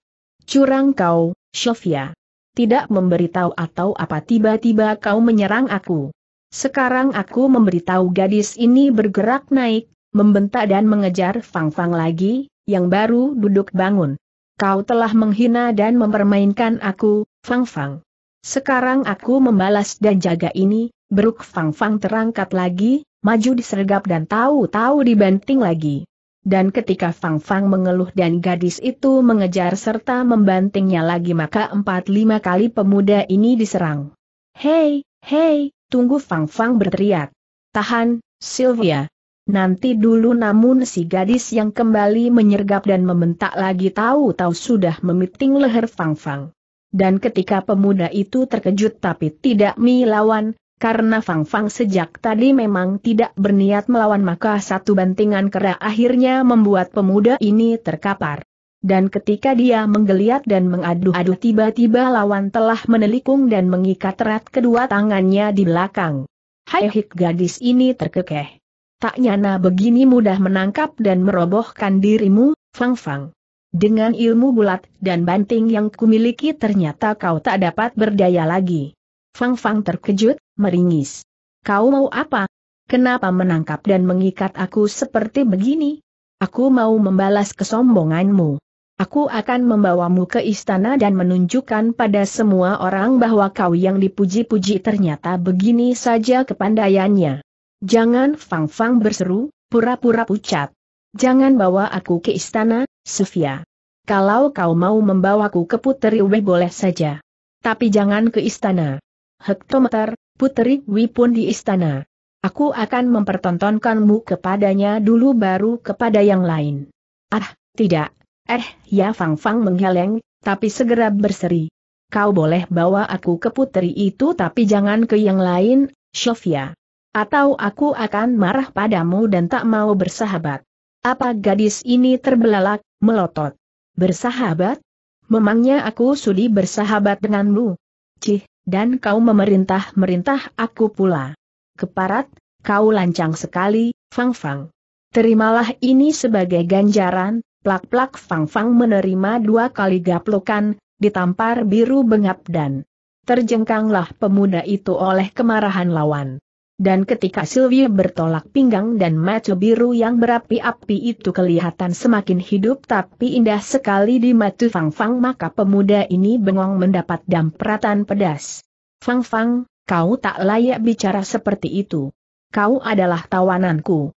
Curang kau, Sofia. Tidak memberitahu atau apa tiba-tiba kau menyerang aku. Sekarang aku memberitahu gadis ini bergerak naik, membentak dan mengejar Fang Fang lagi, yang baru duduk bangun. Kau telah menghina dan mempermainkan aku, Fang Fang. Sekarang aku membalas dan jaga ini, beruk Fang Fang terangkat lagi, maju disergap dan tahu-tahu dibanting lagi. Dan ketika Fang Fang mengeluh dan gadis itu mengejar serta membantingnya lagi maka empat lima kali pemuda ini diserang. Hei, hei, tunggu Fang Fang berteriak. Tahan, Sylvia. Nanti dulu namun si gadis yang kembali menyergap dan membentak lagi tahu-tahu sudah memiting leher Fang Fang dan ketika pemuda itu terkejut tapi tidak melawan, karena Fang Fang sejak tadi memang tidak berniat melawan maka satu bantingan kera akhirnya membuat pemuda ini terkapar. Dan ketika dia menggeliat dan mengadu aduh tiba-tiba lawan telah menelikung dan mengikat erat kedua tangannya di belakang. Hai hik gadis ini terkekeh. Tak nyana begini mudah menangkap dan merobohkan dirimu, Fang Fang. Dengan ilmu bulat dan banting yang kumiliki ternyata kau tak dapat berdaya lagi. Fang Fang terkejut, meringis. Kau mau apa? Kenapa menangkap dan mengikat aku seperti begini? Aku mau membalas kesombonganmu. Aku akan membawamu ke istana dan menunjukkan pada semua orang bahwa kau yang dipuji-puji ternyata begini saja kepandaiannya. Jangan Fang Fang berseru, pura-pura pucat. Jangan bawa aku ke istana, Sofia. Kalau kau mau membawaku ke Puteri Wei boleh saja. Tapi jangan ke istana. Hektometer, Puteri Wei pun di istana. Aku akan mempertontonkanmu kepadanya dulu baru kepada yang lain. Ah, tidak. Eh, ya Fang Fang menggeleng, tapi segera berseri. Kau boleh bawa aku ke Puteri itu tapi jangan ke yang lain, Sofia. Atau aku akan marah padamu dan tak mau bersahabat. Apa gadis ini terbelalak, melotot? Bersahabat? Memangnya aku sudi bersahabat denganmu? Cih, dan kau memerintah-merintah aku pula. Keparat, kau lancang sekali, Fang Fang. Terimalah ini sebagai ganjaran, plak-plak Fang Fang menerima dua kali gaplokan, ditampar biru bengap dan terjengkanglah pemuda itu oleh kemarahan lawan. Dan ketika Sylvie bertolak pinggang dan mata biru yang berapi-api itu kelihatan semakin hidup tapi indah sekali di mata Fang Fang maka pemuda ini bengong mendapat dampratan pedas. Fang Fang, kau tak layak bicara seperti itu. Kau adalah tawananku.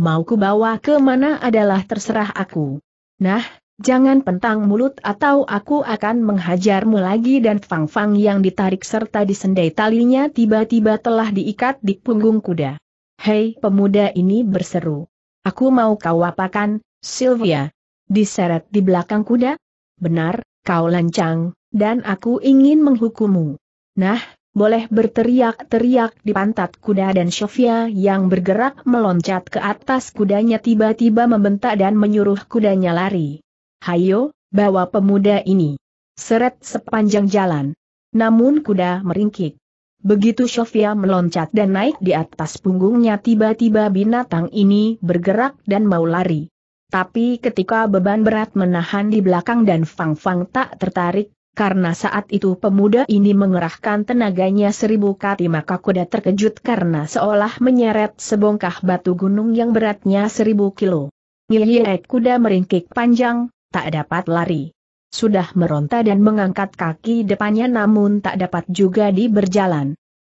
Mau ku bawa ke mana adalah terserah aku. Nah, Jangan pentang mulut atau aku akan menghajarmu lagi dan Fang Fang yang ditarik serta disendai talinya tiba-tiba telah diikat di punggung kuda. Hei pemuda ini berseru. Aku mau kau apakan, Sylvia? Diseret di belakang kuda? Benar, kau lancang, dan aku ingin menghukummu. Nah, boleh berteriak-teriak di pantat kuda dan Sofia yang bergerak meloncat ke atas kudanya tiba-tiba membentak dan menyuruh kudanya lari. Hayo, bawa pemuda ini. Seret sepanjang jalan. Namun kuda meringkik. Begitu Sofia meloncat dan naik di atas punggungnya tiba-tiba binatang ini bergerak dan mau lari. Tapi ketika beban berat menahan di belakang dan Fang Fang tak tertarik, karena saat itu pemuda ini mengerahkan tenaganya seribu kati maka kuda terkejut karena seolah menyeret sebongkah batu gunung yang beratnya seribu kilo. Ngiyek kuda meringkik panjang, tak dapat lari. Sudah meronta dan mengangkat kaki depannya namun tak dapat juga di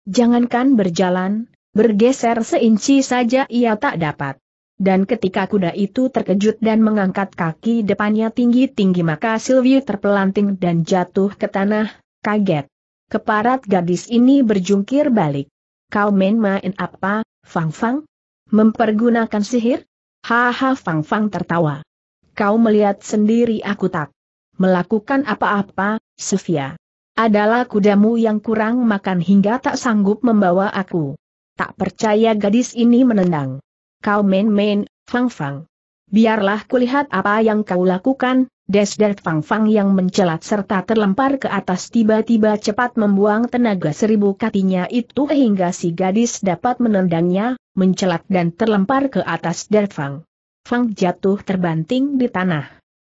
Jangankan berjalan, bergeser seinci saja ia tak dapat. Dan ketika kuda itu terkejut dan mengangkat kaki depannya tinggi-tinggi maka Silvio terpelanting dan jatuh ke tanah, kaget. Keparat gadis ini berjungkir balik. Kau main-main apa, Fang Fang? Mempergunakan sihir? Haha Fang Fang tertawa kau melihat sendiri aku tak melakukan apa-apa, Sofia. Adalah kudamu yang kurang makan hingga tak sanggup membawa aku. Tak percaya gadis ini menendang. Kau main-main, Fang Fang. Biarlah kulihat apa yang kau lakukan, dan Fang Fang yang mencelat serta terlempar ke atas tiba-tiba cepat membuang tenaga seribu katinya itu hingga si gadis dapat menendangnya, mencelat dan terlempar ke atas Fang. Fang jatuh terbanting di tanah.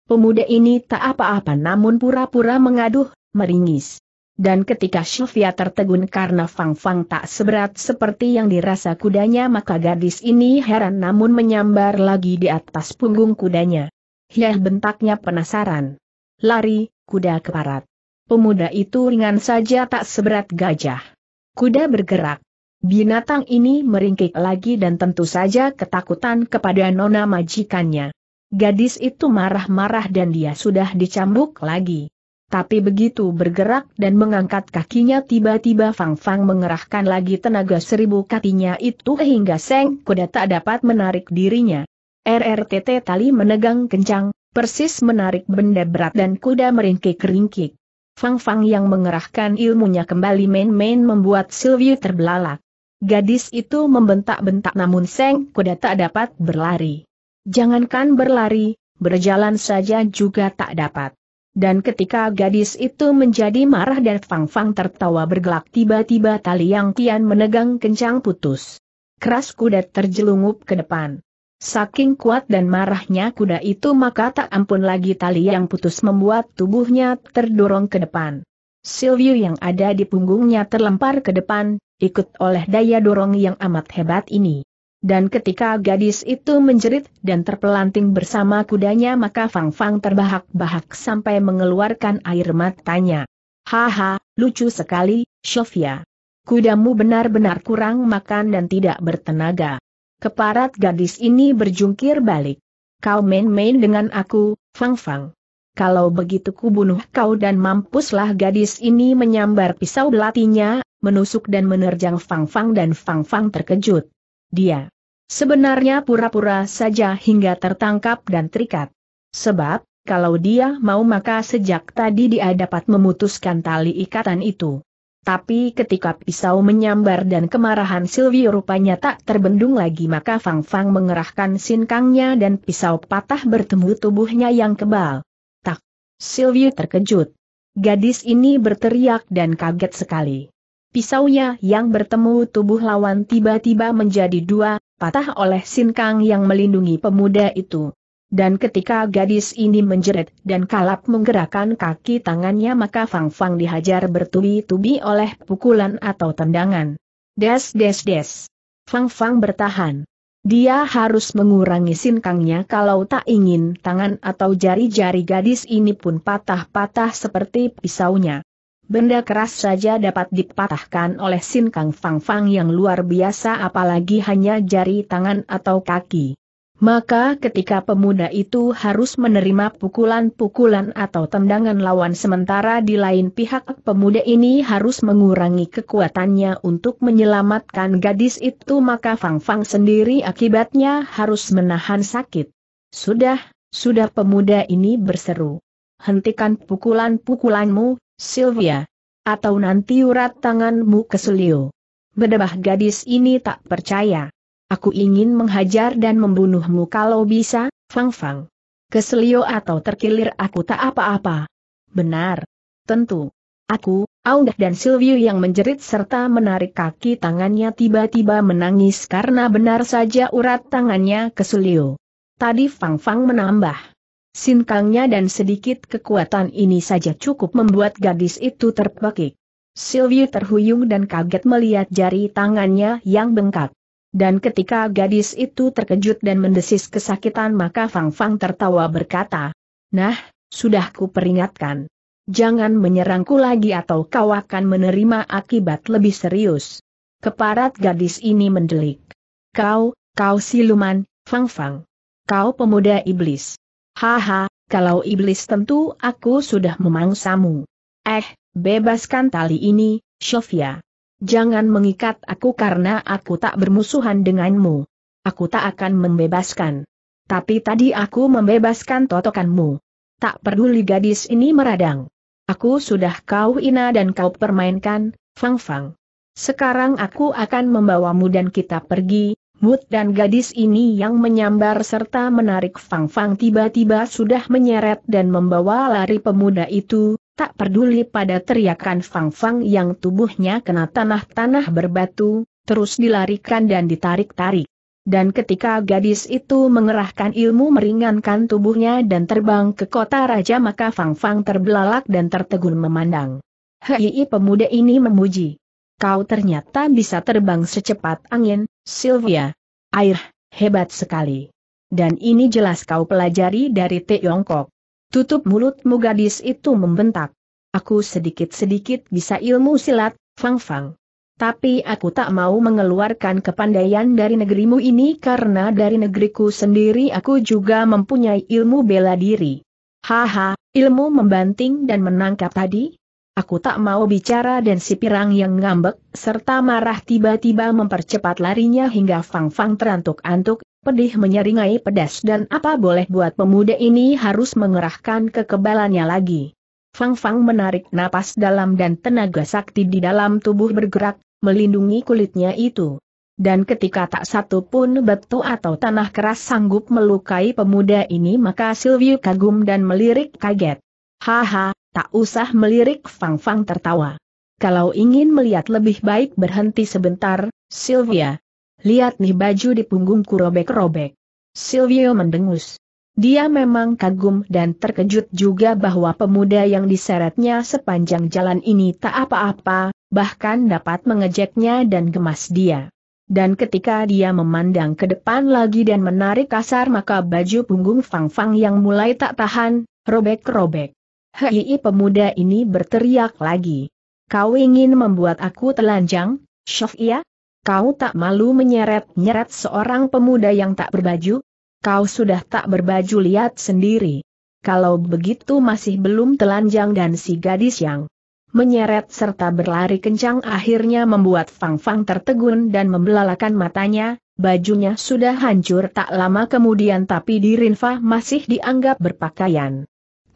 Pemuda ini tak apa-apa namun pura-pura mengaduh, meringis. Dan ketika Sylvia tertegun karena Fang Fang tak seberat seperti yang dirasa kudanya maka gadis ini heran namun menyambar lagi di atas punggung kudanya. Hiah bentaknya penasaran. Lari, kuda keparat. Pemuda itu ringan saja tak seberat gajah. Kuda bergerak. Binatang ini meringkik lagi dan tentu saja ketakutan kepada nona majikannya. Gadis itu marah-marah dan dia sudah dicambuk lagi. Tapi begitu bergerak dan mengangkat kakinya tiba-tiba Fang Fang mengerahkan lagi tenaga seribu katinya itu hingga seng kuda tak dapat menarik dirinya. RRTT tali menegang kencang, persis menarik benda berat dan kuda meringkik-ringkik. Fang Fang yang mengerahkan ilmunya kembali main-main membuat Sylvie terbelalak. Gadis itu membentak-bentak namun Seng Kuda tak dapat berlari. Jangankan berlari, berjalan saja juga tak dapat. Dan ketika gadis itu menjadi marah dan Fang Fang tertawa bergelak tiba-tiba tali yang kian menegang kencang putus. Keras kuda terjelungup ke depan. Saking kuat dan marahnya kuda itu maka tak ampun lagi tali yang putus membuat tubuhnya terdorong ke depan. Silvio yang ada di punggungnya terlempar ke depan, ikut oleh daya dorong yang amat hebat ini. Dan ketika gadis itu menjerit dan terpelanting bersama kudanya maka Fang Fang terbahak-bahak sampai mengeluarkan air matanya. Haha, lucu sekali, Sofia. Kudamu benar-benar kurang makan dan tidak bertenaga. Keparat gadis ini berjungkir balik. Kau main-main dengan aku, Fang Fang kalau begitu kubunuh kau dan mampuslah gadis ini menyambar pisau belatinya, menusuk dan menerjang Fang Fang dan Fang Fang terkejut. Dia sebenarnya pura-pura saja hingga tertangkap dan terikat. Sebab, kalau dia mau maka sejak tadi dia dapat memutuskan tali ikatan itu. Tapi ketika pisau menyambar dan kemarahan Silvio rupanya tak terbendung lagi maka Fang Fang mengerahkan sinkangnya dan pisau patah bertemu tubuhnya yang kebal. Sylvie terkejut. Gadis ini berteriak dan kaget sekali. Pisaunya yang bertemu tubuh lawan tiba-tiba menjadi dua, patah oleh Sinkang yang melindungi pemuda itu. Dan ketika gadis ini menjerit dan kalap menggerakkan kaki tangannya maka Fang Fang dihajar bertubi-tubi oleh pukulan atau tendangan. Des des des. Fang Fang bertahan. Dia harus mengurangi sinkangnya kalau tak ingin tangan atau jari-jari gadis ini pun patah-patah seperti pisaunya. Benda keras saja dapat dipatahkan oleh sinkang fang-fang yang luar biasa apalagi hanya jari tangan atau kaki. Maka ketika pemuda itu harus menerima pukulan-pukulan atau tendangan lawan sementara di lain pihak pemuda ini harus mengurangi kekuatannya untuk menyelamatkan gadis itu maka Fang Fang sendiri akibatnya harus menahan sakit. Sudah, sudah pemuda ini berseru. Hentikan pukulan-pukulanmu, Sylvia. Atau nanti urat tanganmu ke Sulio. Bedebah gadis ini tak percaya. Aku ingin menghajar dan membunuhmu kalau bisa, Fang Fang. Keselio atau terkilir aku tak apa-apa. Benar. Tentu. Aku, Aung dan Silvio yang menjerit serta menarik kaki tangannya tiba-tiba menangis karena benar saja urat tangannya keselio. Tadi Fang Fang menambah. Sinkangnya dan sedikit kekuatan ini saja cukup membuat gadis itu terpekik. Silvio terhuyung dan kaget melihat jari tangannya yang bengkak. Dan ketika gadis itu terkejut dan mendesis kesakitan maka Fang Fang tertawa berkata, Nah, sudah peringatkan, Jangan menyerangku lagi atau kau akan menerima akibat lebih serius. Keparat gadis ini mendelik. Kau, kau siluman, Fang Fang. Kau pemuda iblis. Haha, kalau iblis tentu aku sudah memangsamu. Eh, bebaskan tali ini, Sofia. Jangan mengikat aku karena aku tak bermusuhan denganmu. Aku tak akan membebaskan. Tapi tadi aku membebaskan totokanmu. Tak peduli gadis ini meradang. Aku sudah kau ina dan kau permainkan, Fang Fang. Sekarang aku akan membawamu dan kita pergi, Mut dan gadis ini yang menyambar serta menarik Fang Fang tiba-tiba sudah menyeret dan membawa lari pemuda itu, tak peduli pada teriakan Fang Fang yang tubuhnya kena tanah-tanah berbatu, terus dilarikan dan ditarik-tarik. Dan ketika gadis itu mengerahkan ilmu meringankan tubuhnya dan terbang ke kota raja maka Fang Fang terbelalak dan tertegun memandang. Hei pemuda ini memuji. Kau ternyata bisa terbang secepat angin, Sylvia. Air, hebat sekali. Dan ini jelas kau pelajari dari Tiongkok. Tutup mulutmu gadis itu membentak. Aku sedikit-sedikit bisa ilmu silat, Fang Fang. Tapi aku tak mau mengeluarkan kepandaian dari negerimu ini karena dari negeriku sendiri aku juga mempunyai ilmu bela diri. Haha, ilmu membanting dan menangkap tadi, Aku tak mau bicara dan si pirang yang ngambek, serta marah tiba-tiba mempercepat larinya hingga Fang Fang terantuk-antuk, pedih menyeringai pedas dan apa boleh buat pemuda ini harus mengerahkan kekebalannya lagi. Fang Fang menarik napas dalam dan tenaga sakti di dalam tubuh bergerak, melindungi kulitnya itu. Dan ketika tak satu pun batu atau tanah keras sanggup melukai pemuda ini maka Silvio kagum dan melirik kaget. Haha, Tak usah melirik Fang Fang tertawa. Kalau ingin melihat lebih baik berhenti sebentar, Sylvia. Lihat nih baju di punggungku robek-robek. Silvio mendengus. Dia memang kagum dan terkejut juga bahwa pemuda yang diseretnya sepanjang jalan ini tak apa-apa, bahkan dapat mengejeknya dan gemas dia. Dan ketika dia memandang ke depan lagi dan menarik kasar maka baju punggung Fang Fang yang mulai tak tahan, robek-robek. Hei pemuda ini berteriak lagi. Kau ingin membuat aku telanjang, Shofia? Kau tak malu menyeret-nyeret seorang pemuda yang tak berbaju? Kau sudah tak berbaju lihat sendiri. Kalau begitu masih belum telanjang dan si gadis yang menyeret serta berlari kencang akhirnya membuat Fang Fang tertegun dan membelalakan matanya, bajunya sudah hancur tak lama kemudian tapi di Dirinfa masih dianggap berpakaian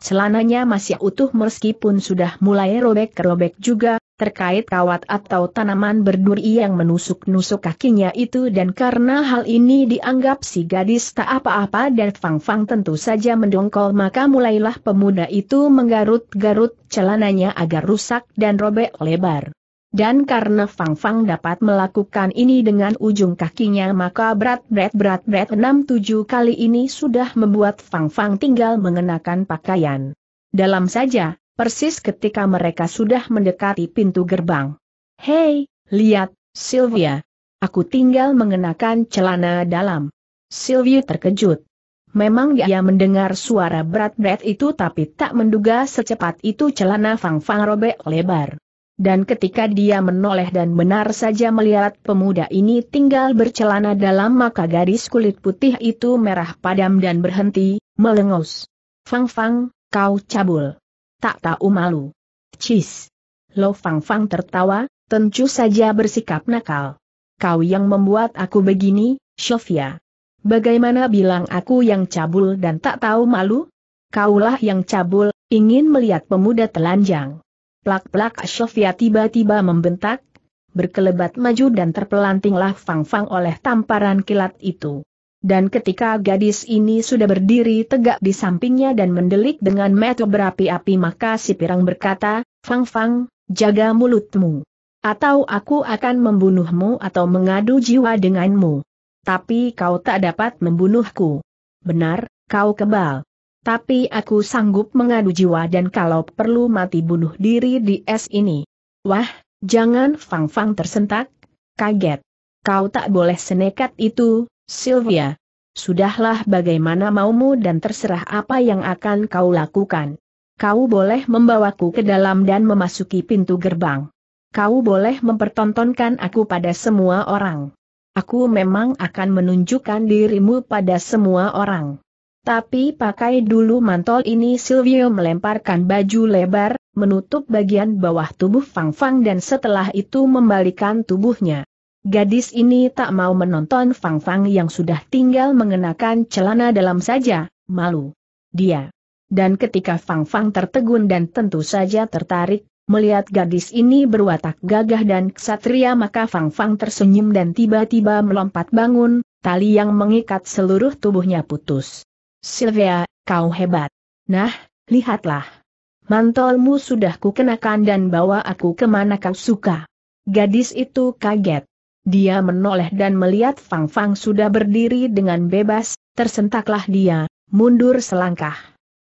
celananya masih utuh meskipun sudah mulai robek-robek juga, terkait kawat atau tanaman berduri yang menusuk-nusuk kakinya itu dan karena hal ini dianggap si gadis tak apa-apa dan Fang Fang tentu saja mendongkol maka mulailah pemuda itu menggarut-garut celananya agar rusak dan robek lebar. Dan karena Fang Fang dapat melakukan ini dengan ujung kakinya maka berat berat berat berat 6-7 kali ini sudah membuat Fang Fang tinggal mengenakan pakaian. Dalam saja, persis ketika mereka sudah mendekati pintu gerbang. Hei, lihat, Sylvia. Aku tinggal mengenakan celana dalam. Sylvia terkejut. Memang dia mendengar suara berat-berat itu tapi tak menduga secepat itu celana Fang Fang robek lebar. Dan ketika dia menoleh dan benar saja melihat pemuda ini tinggal bercelana dalam maka garis kulit putih itu merah padam dan berhenti, melengus. Fang Fang, kau cabul. Tak tahu malu. Cis. Lo Fang Fang tertawa, tentu saja bersikap nakal. Kau yang membuat aku begini, Sofia. Bagaimana bilang aku yang cabul dan tak tahu malu? Kaulah yang cabul, ingin melihat pemuda telanjang. Plak-plak Asyofia tiba-tiba membentak, berkelebat maju dan terpelantinglah Fang Fang oleh tamparan kilat itu. Dan ketika gadis ini sudah berdiri tegak di sampingnya dan mendelik dengan metu berapi-api maka si pirang berkata, Fang Fang, jaga mulutmu. Atau aku akan membunuhmu atau mengadu jiwa denganmu. Tapi kau tak dapat membunuhku. Benar, kau kebal. Tapi aku sanggup mengadu jiwa dan kalau perlu mati bunuh diri di es ini. Wah, jangan Fang Fang tersentak, kaget. Kau tak boleh senekat itu, Sylvia. Sudahlah bagaimana maumu dan terserah apa yang akan kau lakukan. Kau boleh membawaku ke dalam dan memasuki pintu gerbang. Kau boleh mempertontonkan aku pada semua orang. Aku memang akan menunjukkan dirimu pada semua orang. Tapi pakai dulu mantol ini Silvio melemparkan baju lebar, menutup bagian bawah tubuh Fang Fang dan setelah itu membalikan tubuhnya. Gadis ini tak mau menonton Fang Fang yang sudah tinggal mengenakan celana dalam saja, malu. Dia. Dan ketika Fang Fang tertegun dan tentu saja tertarik, melihat gadis ini berwatak gagah dan ksatria maka Fang Fang tersenyum dan tiba-tiba melompat bangun, tali yang mengikat seluruh tubuhnya putus. Sylvia, kau hebat. Nah, lihatlah. Mantolmu sudah kukenakan dan bawa aku kemana kau suka. Gadis itu kaget. Dia menoleh dan melihat Fang Fang sudah berdiri dengan bebas, tersentaklah dia, mundur selangkah.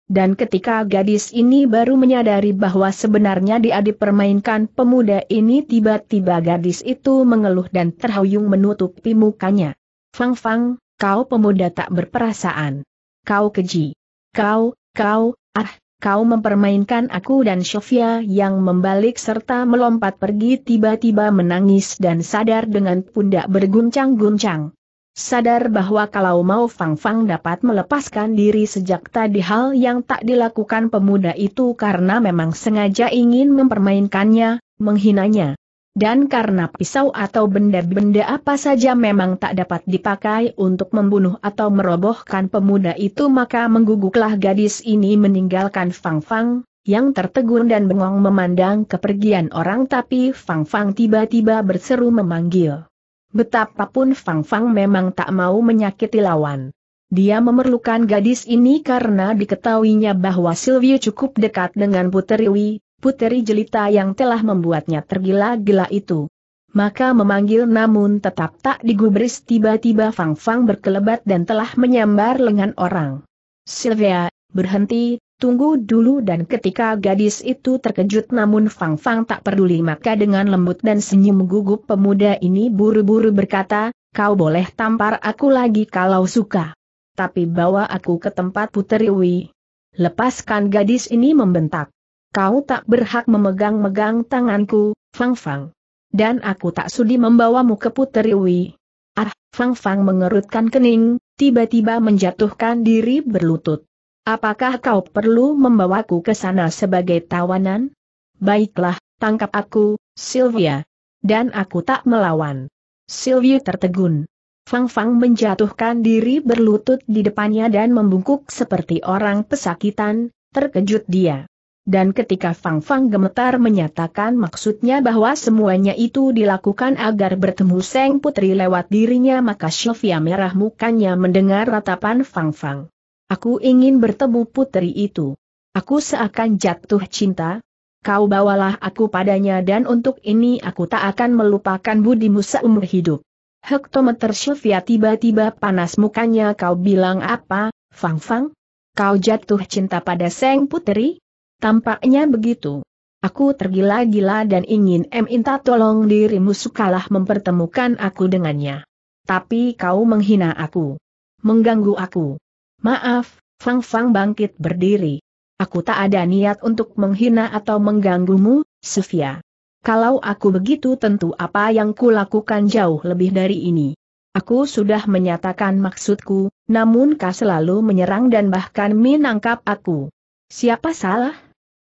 Dan ketika gadis ini baru menyadari bahwa sebenarnya dia dipermainkan pemuda ini tiba-tiba gadis itu mengeluh dan terhuyung menutupi mukanya. Fang Fang, kau pemuda tak berperasaan kau keji. Kau, kau, ah, kau mempermainkan aku dan Sofia yang membalik serta melompat pergi tiba-tiba menangis dan sadar dengan pundak berguncang-guncang. Sadar bahwa kalau mau Fang Fang dapat melepaskan diri sejak tadi hal yang tak dilakukan pemuda itu karena memang sengaja ingin mempermainkannya, menghinanya dan karena pisau atau benda-benda apa saja memang tak dapat dipakai untuk membunuh atau merobohkan pemuda itu maka mengguguklah gadis ini meninggalkan Fang Fang, yang tertegun dan bengong memandang kepergian orang tapi Fang Fang tiba-tiba berseru memanggil. Betapapun Fang Fang memang tak mau menyakiti lawan. Dia memerlukan gadis ini karena diketahuinya bahwa Silvio cukup dekat dengan Puteri Wi, puteri jelita yang telah membuatnya tergila-gila itu. Maka memanggil namun tetap tak digubris tiba-tiba Fang Fang berkelebat dan telah menyambar lengan orang. Sylvia, berhenti, tunggu dulu dan ketika gadis itu terkejut namun Fang Fang tak peduli maka dengan lembut dan senyum gugup pemuda ini buru-buru berkata, kau boleh tampar aku lagi kalau suka. Tapi bawa aku ke tempat Puteri Wi. Lepaskan gadis ini membentak. Kau tak berhak memegang-megang tanganku, Fang Fang. Dan aku tak sudi membawamu ke Puteri Wi. Ah, Fang Fang mengerutkan kening, tiba-tiba menjatuhkan diri berlutut. Apakah kau perlu membawaku ke sana sebagai tawanan? Baiklah, tangkap aku, Sylvia. Dan aku tak melawan. Sylvia tertegun. Fang Fang menjatuhkan diri berlutut di depannya dan membungkuk seperti orang pesakitan, terkejut dia. Dan ketika Fang Fang gemetar menyatakan maksudnya bahwa semuanya itu dilakukan agar bertemu Seng Putri lewat dirinya maka Sylvia merah mukanya mendengar ratapan Fang Fang. Aku ingin bertemu putri itu. Aku seakan jatuh cinta. Kau bawalah aku padanya dan untuk ini aku tak akan melupakan budimu seumur hidup. Hektometer Sylvia tiba-tiba panas mukanya kau bilang apa, Fang Fang? Kau jatuh cinta pada Seng Putri? Tampaknya begitu. Aku tergila-gila dan ingin minta tolong dirimu sukalah mempertemukan aku dengannya. Tapi kau menghina aku. Mengganggu aku. Maaf, Fang Fang bangkit berdiri. Aku tak ada niat untuk menghina atau mengganggumu, Sofia. Kalau aku begitu tentu apa yang kulakukan jauh lebih dari ini. Aku sudah menyatakan maksudku, namun kau selalu menyerang dan bahkan menangkap aku. Siapa salah?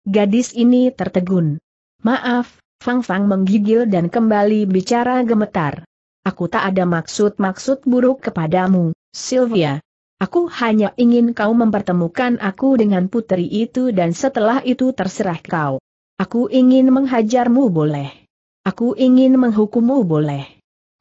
Gadis ini tertegun. Maaf, Fang Fang menggigil dan kembali bicara gemetar. Aku tak ada maksud-maksud buruk kepadamu, Sylvia. Aku hanya ingin kau mempertemukan aku dengan putri itu dan setelah itu terserah kau. Aku ingin menghajarmu boleh. Aku ingin menghukummu boleh.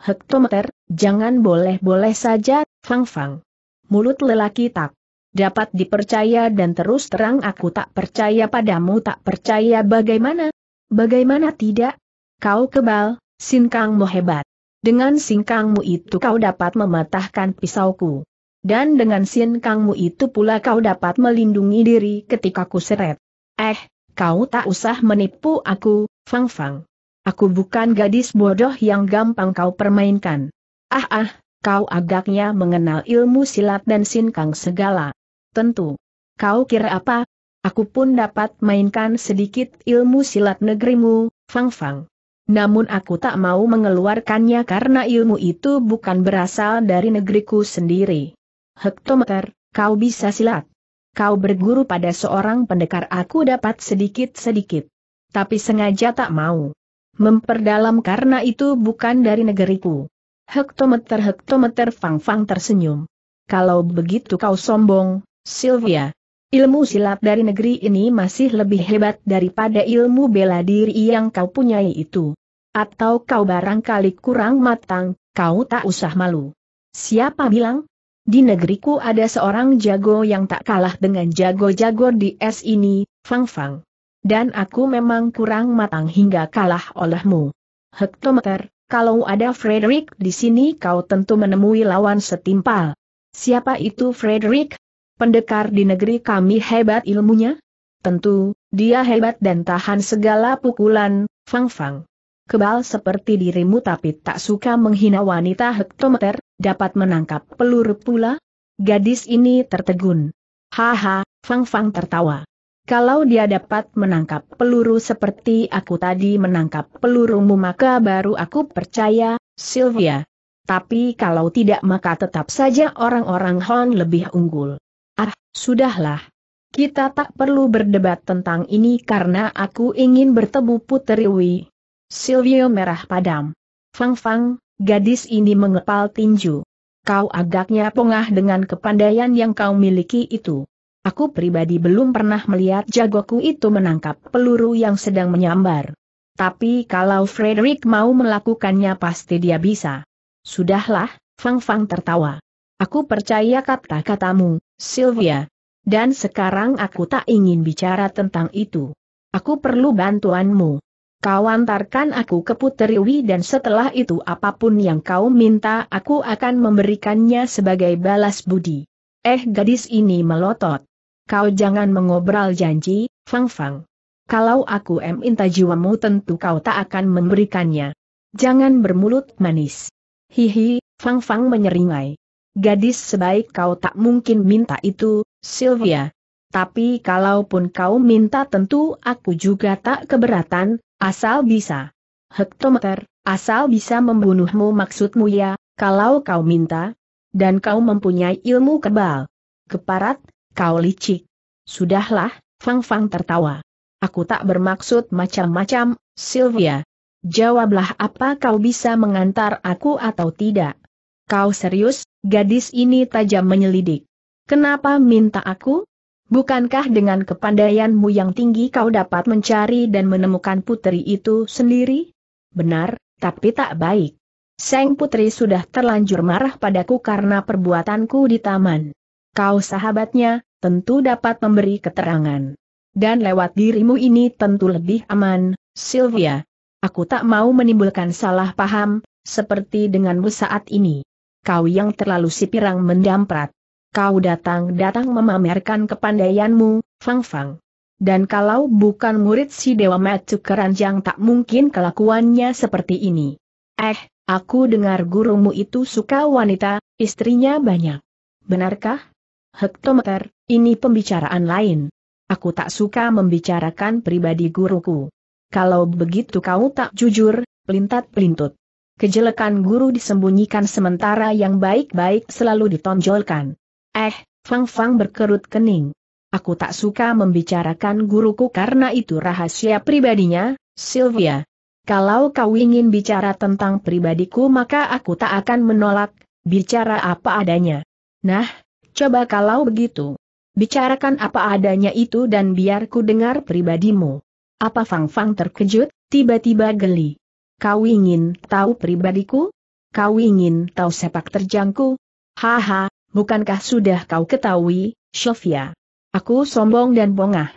Hektometer, jangan boleh-boleh saja, Fang Fang. Mulut lelaki tak dapat dipercaya dan terus terang aku tak percaya padamu tak percaya bagaimana? Bagaimana tidak? Kau kebal, singkangmu hebat. Dengan singkangmu itu kau dapat mematahkan pisauku. Dan dengan singkangmu itu pula kau dapat melindungi diri ketika ku seret. Eh, kau tak usah menipu aku, Fang Fang. Aku bukan gadis bodoh yang gampang kau permainkan. Ah ah, kau agaknya mengenal ilmu silat dan sinkang segala. Tentu. Kau kira apa? Aku pun dapat mainkan sedikit ilmu silat negerimu, Fang Fang. Namun aku tak mau mengeluarkannya karena ilmu itu bukan berasal dari negeriku sendiri. Hektometer, kau bisa silat. Kau berguru pada seorang pendekar aku dapat sedikit-sedikit. Tapi sengaja tak mau. Memperdalam karena itu bukan dari negeriku. Hektometer-hektometer Fang Fang tersenyum. Kalau begitu kau sombong, Sylvia. Ilmu silat dari negeri ini masih lebih hebat daripada ilmu bela diri yang kau punyai itu. Atau kau barangkali kurang matang, kau tak usah malu. Siapa bilang? Di negeriku ada seorang jago yang tak kalah dengan jago-jago di es ini, Fang Fang. Dan aku memang kurang matang hingga kalah olehmu. Hektometer, kalau ada Frederick di sini kau tentu menemui lawan setimpal. Siapa itu Frederick? pendekar di negeri kami hebat ilmunya? Tentu, dia hebat dan tahan segala pukulan, Fang Fang. Kebal seperti dirimu tapi tak suka menghina wanita hektometer, dapat menangkap peluru pula? Gadis ini tertegun. Haha, Fang Fang tertawa. Kalau dia dapat menangkap peluru seperti aku tadi menangkap pelurumu maka baru aku percaya, Sylvia. Tapi kalau tidak maka tetap saja orang-orang Hon lebih unggul. Ah, sudahlah. Kita tak perlu berdebat tentang ini karena aku ingin bertemu Putri Wi. Silvio merah padam. Fang Fang, gadis ini mengepal tinju. Kau agaknya pongah dengan kepandaian yang kau miliki itu. Aku pribadi belum pernah melihat jagoku itu menangkap peluru yang sedang menyambar. Tapi kalau Frederick mau melakukannya pasti dia bisa. Sudahlah, Fang Fang tertawa. Aku percaya kata-katamu, Sylvia. Dan sekarang aku tak ingin bicara tentang itu. Aku perlu bantuanmu. Kau antarkan aku ke Wi dan setelah itu apapun yang kau minta aku akan memberikannya sebagai balas budi. Eh gadis ini melotot. Kau jangan mengobral janji, Fang Fang. Kalau aku minta jiwamu tentu kau tak akan memberikannya. Jangan bermulut manis. Hihi, Fang Fang menyeringai. Gadis sebaik kau tak mungkin minta itu, Sylvia. Tapi kalaupun kau minta tentu aku juga tak keberatan, asal bisa. Hektometer, asal bisa membunuhmu maksudmu ya, kalau kau minta. Dan kau mempunyai ilmu kebal. Keparat, kau licik. Sudahlah, Fang Fang tertawa. Aku tak bermaksud macam-macam, Sylvia. Jawablah apa kau bisa mengantar aku atau tidak. Kau serius, gadis ini tajam menyelidik. Kenapa minta aku? Bukankah dengan kepandaianmu yang tinggi kau dapat mencari dan menemukan putri itu sendiri? Benar, tapi tak baik. Seng putri sudah terlanjur marah padaku karena perbuatanku di taman. Kau sahabatnya, tentu dapat memberi keterangan. Dan lewat dirimu ini tentu lebih aman, Sylvia. Aku tak mau menimbulkan salah paham, seperti denganmu saat ini kau yang terlalu sipirang mendamprat. Kau datang-datang memamerkan kepandaianmu, Fang Fang. Dan kalau bukan murid si Dewa Macu Keranjang tak mungkin kelakuannya seperti ini. Eh, aku dengar gurumu itu suka wanita, istrinya banyak. Benarkah? Hektometer, ini pembicaraan lain. Aku tak suka membicarakan pribadi guruku. Kalau begitu kau tak jujur, pelintat-pelintut kejelekan guru disembunyikan sementara yang baik-baik selalu ditonjolkan. Eh, Fang Fang berkerut kening. Aku tak suka membicarakan guruku karena itu rahasia pribadinya, Sylvia. Kalau kau ingin bicara tentang pribadiku maka aku tak akan menolak, bicara apa adanya. Nah, coba kalau begitu. Bicarakan apa adanya itu dan biar ku dengar pribadimu. Apa Fang Fang terkejut, tiba-tiba geli. Kau ingin tahu pribadiku? Kau ingin tahu sepak terjangku? Haha, bukankah sudah kau ketahui, Sofia? Aku sombong dan bongah.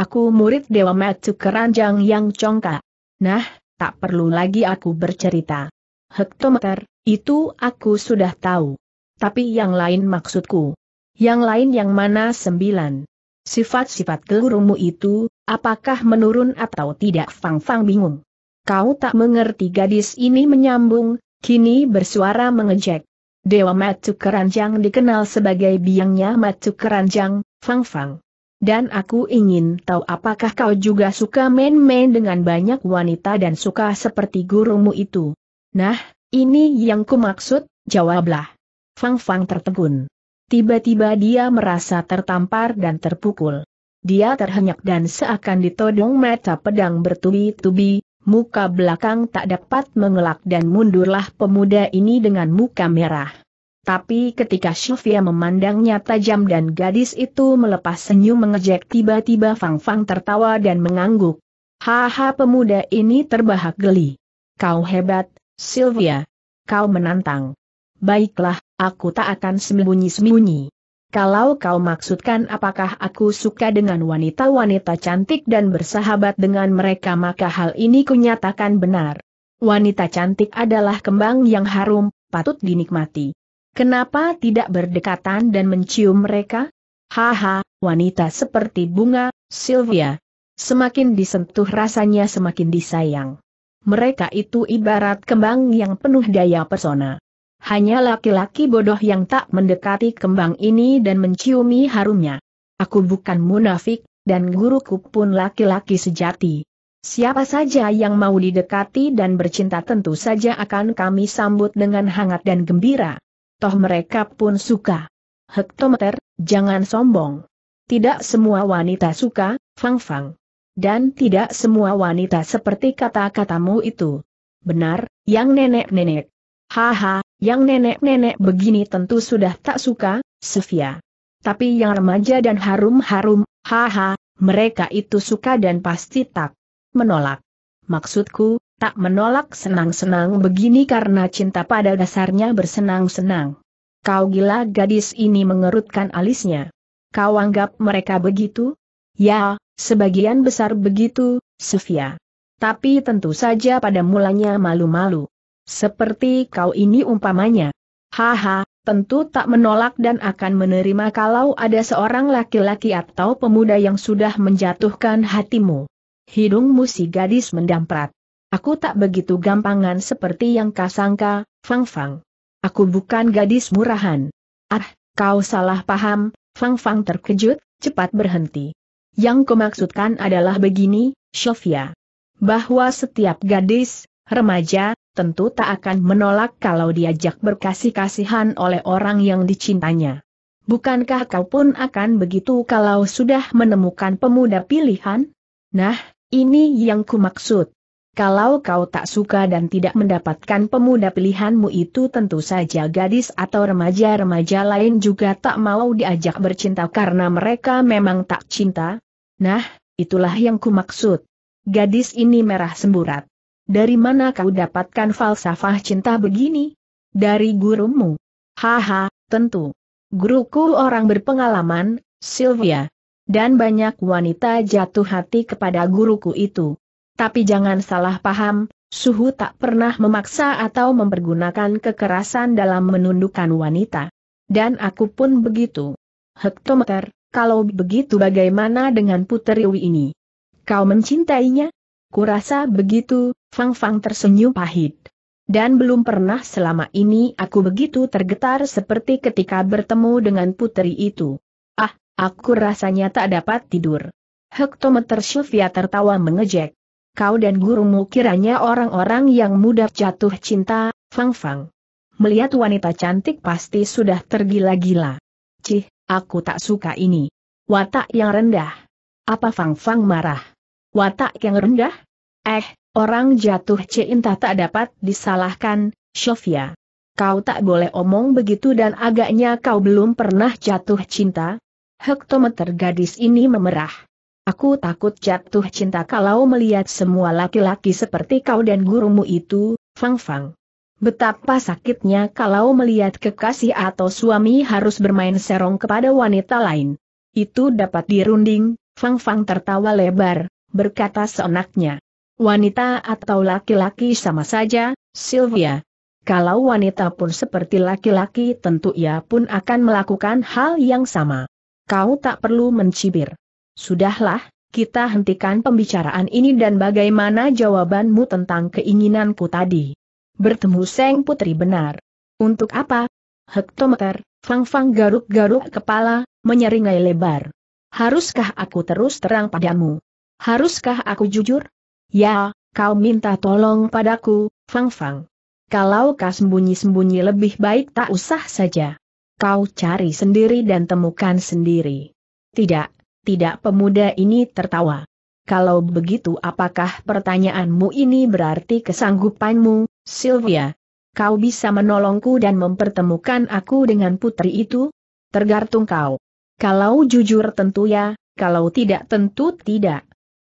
Aku murid Dewa Matsu Keranjang yang congkak. Nah, tak perlu lagi aku bercerita. Hektometer, itu aku sudah tahu. Tapi yang lain maksudku. Yang lain yang mana sembilan? Sifat-sifat gelurumu itu, apakah menurun atau tidak Fang Fang bingung. Kau tak mengerti gadis ini menyambung, kini bersuara mengejek. Dewa Matu Keranjang dikenal sebagai biangnya Matu Keranjang, Fang Fang. Dan aku ingin tahu apakah kau juga suka main-main dengan banyak wanita dan suka seperti gurumu itu. Nah, ini yang kumaksud, jawablah. Fang Fang tertegun. Tiba-tiba dia merasa tertampar dan terpukul. Dia terhenyak dan seakan ditodong mata pedang bertubi-tubi, muka belakang tak dapat mengelak dan mundurlah pemuda ini dengan muka merah. Tapi ketika Sylvia memandangnya tajam dan gadis itu melepas senyum mengejek tiba-tiba Fang Fang tertawa dan mengangguk. Haha pemuda ini terbahak geli. Kau hebat, Sylvia. Kau menantang. Baiklah, aku tak akan sembunyi-sembunyi. Kalau kau maksudkan apakah aku suka dengan wanita-wanita cantik dan bersahabat dengan mereka maka hal ini kunyatakan benar. Wanita cantik adalah kembang yang harum, patut dinikmati. Kenapa tidak berdekatan dan mencium mereka? Haha, wanita seperti bunga, Sylvia. Semakin disentuh rasanya semakin disayang. Mereka itu ibarat kembang yang penuh daya pesona. Hanya laki-laki bodoh yang tak mendekati kembang ini dan menciumi harumnya. Aku bukan munafik, dan guruku pun laki-laki sejati. Siapa saja yang mau didekati dan bercinta tentu saja akan kami sambut dengan hangat dan gembira. Toh mereka pun suka. Hektometer, jangan sombong. Tidak semua wanita suka, Fang Fang. Dan tidak semua wanita seperti kata-katamu itu. Benar, yang nenek-nenek. Haha, yang nenek-nenek begini tentu sudah tak suka, Sofia. Tapi yang remaja dan harum-harum, haha, mereka itu suka dan pasti tak menolak. Maksudku, tak menolak senang-senang begini karena cinta pada dasarnya bersenang-senang. Kau gila gadis ini mengerutkan alisnya. Kau anggap mereka begitu? Ya, sebagian besar begitu, Sofia. Tapi tentu saja pada mulanya malu-malu. Seperti kau ini umpamanya. Haha, tentu tak menolak dan akan menerima kalau ada seorang laki-laki atau pemuda yang sudah menjatuhkan hatimu. Hidungmu si gadis mendamprat. Aku tak begitu gampangan seperti yang kasangka, Fang Fang. Aku bukan gadis murahan. Ah, kau salah paham, Fang Fang terkejut, cepat berhenti. Yang kumaksudkan adalah begini, Sofia. Bahwa setiap gadis, remaja, tentu tak akan menolak kalau diajak berkasih-kasihan oleh orang yang dicintanya. Bukankah kau pun akan begitu kalau sudah menemukan pemuda pilihan? Nah, ini yang kumaksud. Kalau kau tak suka dan tidak mendapatkan pemuda pilihanmu itu tentu saja gadis atau remaja-remaja lain juga tak mau diajak bercinta karena mereka memang tak cinta. Nah, itulah yang kumaksud. Gadis ini merah semburat. Dari mana kau dapatkan falsafah cinta begini? Dari gurumu. Haha, tentu. Guruku orang berpengalaman, Sylvia. Dan banyak wanita jatuh hati kepada guruku itu. Tapi jangan salah paham, Suhu tak pernah memaksa atau mempergunakan kekerasan dalam menundukkan wanita. Dan aku pun begitu. Hektometer, kalau begitu bagaimana dengan Puteriwi ini? Kau mencintainya? Kurasa begitu, Fang Fang tersenyum pahit. Dan belum pernah selama ini aku begitu tergetar seperti ketika bertemu dengan putri itu. Ah, aku rasanya tak dapat tidur. Hektometer Sylvia tertawa mengejek. Kau dan gurumu kiranya orang-orang yang mudah jatuh cinta, Fang Fang. Melihat wanita cantik pasti sudah tergila-gila. Cih, aku tak suka ini. Watak yang rendah. Apa Fang Fang marah? Watak yang rendah? Eh, orang jatuh cinta tak dapat disalahkan, Sofia. Kau tak boleh omong begitu dan agaknya kau belum pernah jatuh cinta? Hektometer gadis ini memerah. Aku takut jatuh cinta kalau melihat semua laki-laki seperti kau dan gurumu itu, Fang Fang. Betapa sakitnya kalau melihat kekasih atau suami harus bermain serong kepada wanita lain. Itu dapat dirunding, Fang Fang tertawa lebar, berkata seenaknya. Wanita atau laki-laki sama saja, Sylvia. Kalau wanita pun seperti laki-laki tentu ia pun akan melakukan hal yang sama. Kau tak perlu mencibir. Sudahlah, kita hentikan pembicaraan ini dan bagaimana jawabanmu tentang keinginanku tadi. Bertemu Seng Putri benar. Untuk apa? Hektometer, Fang Fang garuk-garuk kepala, menyeringai lebar. Haruskah aku terus terang padamu? Haruskah aku jujur? Ya, kau minta tolong padaku, Fang Fang. Kalau kau sembunyi-sembunyi lebih baik tak usah saja. Kau cari sendiri dan temukan sendiri. Tidak, tidak pemuda ini tertawa. Kalau begitu apakah pertanyaanmu ini berarti kesanggupanmu, Sylvia? Kau bisa menolongku dan mempertemukan aku dengan putri itu? Tergantung kau. Kalau jujur tentu ya, kalau tidak tentu tidak.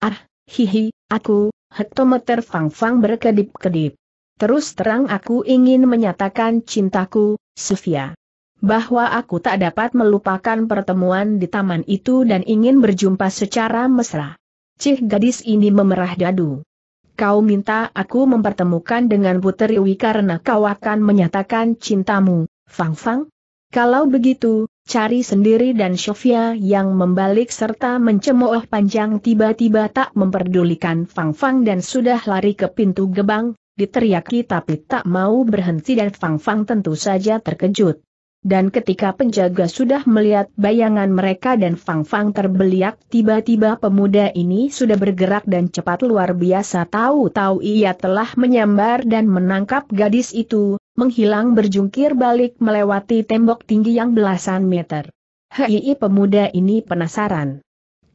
Ah, hihi, aku, hektometer Fang Fang berkedip-kedip. Terus terang aku ingin menyatakan cintaku, Sofia. Bahwa aku tak dapat melupakan pertemuan di taman itu dan ingin berjumpa secara mesra. Cih gadis ini memerah dadu. Kau minta aku mempertemukan dengan Putri Wi karena kau akan menyatakan cintamu, Fang Fang? Kalau begitu, cari sendiri dan Sofia yang membalik serta mencemooh panjang tiba-tiba tak memperdulikan Fang Fang dan sudah lari ke pintu gebang, diteriaki tapi tak mau berhenti dan Fang Fang tentu saja terkejut. Dan ketika penjaga sudah melihat bayangan mereka dan Fang Fang terbeliak tiba-tiba pemuda ini sudah bergerak dan cepat luar biasa tahu-tahu ia telah menyambar dan menangkap gadis itu, menghilang berjungkir balik melewati tembok tinggi yang belasan meter. Hei pemuda ini penasaran.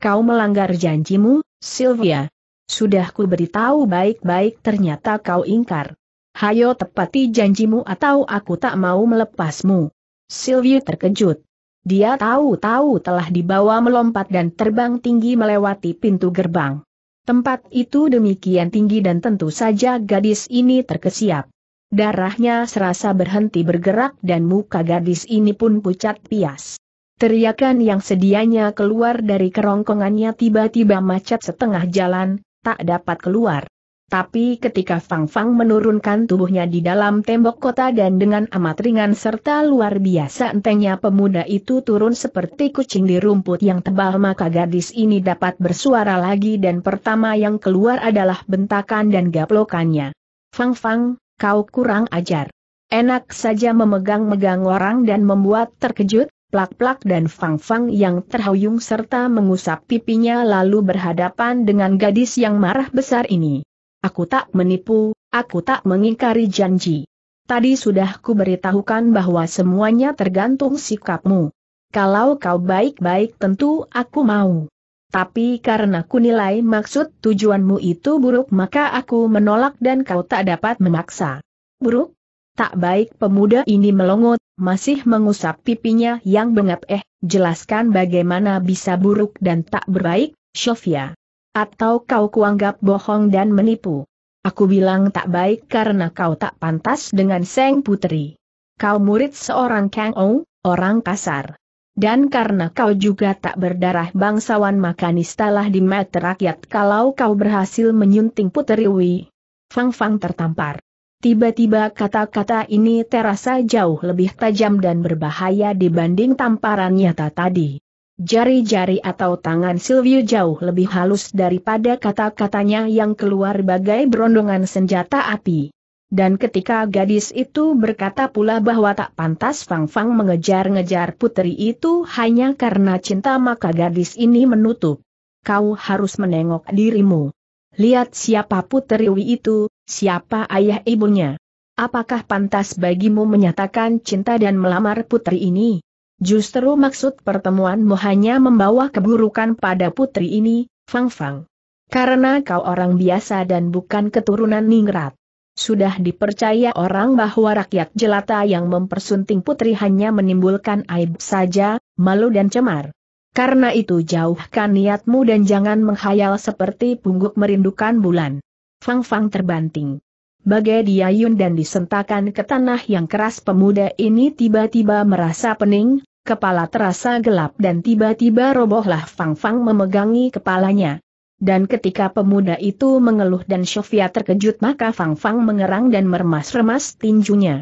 Kau melanggar janjimu, Sylvia. Sudah ku beritahu baik-baik ternyata kau ingkar. Hayo tepati janjimu atau aku tak mau melepasmu. Sylvie terkejut. Dia tahu-tahu telah dibawa melompat dan terbang tinggi melewati pintu gerbang. Tempat itu demikian tinggi dan tentu saja gadis ini terkesiap. Darahnya serasa berhenti bergerak dan muka gadis ini pun pucat pias. Teriakan yang sedianya keluar dari kerongkongannya tiba-tiba macet setengah jalan, tak dapat keluar. Tapi ketika Fang Fang menurunkan tubuhnya di dalam tembok kota dan dengan amat ringan serta luar biasa entengnya pemuda itu turun seperti kucing di rumput yang tebal maka gadis ini dapat bersuara lagi dan pertama yang keluar adalah bentakan dan gaplokannya. Fang Fang, kau kurang ajar. Enak saja memegang-megang orang dan membuat terkejut, plak-plak dan fang-fang yang terhuyung serta mengusap pipinya lalu berhadapan dengan gadis yang marah besar ini. Aku tak menipu, aku tak mengingkari janji. Tadi sudah ku beritahukan bahwa semuanya tergantung sikapmu. Kalau kau baik-baik tentu aku mau. Tapi karena ku nilai maksud tujuanmu itu buruk maka aku menolak dan kau tak dapat memaksa. Buruk? Tak baik pemuda ini melongot, masih mengusap pipinya yang bengap eh, jelaskan bagaimana bisa buruk dan tak berbaik, Sofia. Atau kau kuanggap bohong dan menipu? Aku bilang tak baik karena kau tak pantas dengan Seng Putri. Kau murid seorang Kang Ou, orang kasar. Dan karena kau juga tak berdarah bangsawan maka nistalah di mata rakyat kalau kau berhasil menyunting Putri Wei. Fang Fang tertampar. Tiba-tiba kata-kata ini terasa jauh lebih tajam dan berbahaya dibanding tamparan nyata tadi. Jari-jari atau tangan Silvio jauh lebih halus daripada kata-katanya yang keluar bagai berondongan senjata api. Dan ketika gadis itu berkata pula bahwa tak pantas Fang Fang mengejar-ngejar putri itu hanya karena cinta maka gadis ini menutup. Kau harus menengok dirimu. Lihat siapa putri itu, siapa ayah ibunya. Apakah pantas bagimu menyatakan cinta dan melamar putri ini? Justru maksud pertemuanmu hanya membawa keburukan pada putri ini, Fang Fang. Karena kau orang biasa dan bukan keturunan ningrat. Sudah dipercaya orang bahwa rakyat jelata yang mempersunting putri hanya menimbulkan aib saja, malu dan cemar. Karena itu jauhkan niatmu dan jangan menghayal seperti pungguk merindukan bulan. Fang Fang terbanting. Bagai diayun dan disentakan ke tanah yang keras pemuda ini tiba-tiba merasa pening, kepala terasa gelap dan tiba-tiba robohlah Fang Fang memegangi kepalanya. Dan ketika pemuda itu mengeluh dan Sofia terkejut maka Fang Fang mengerang dan meremas remas tinjunya.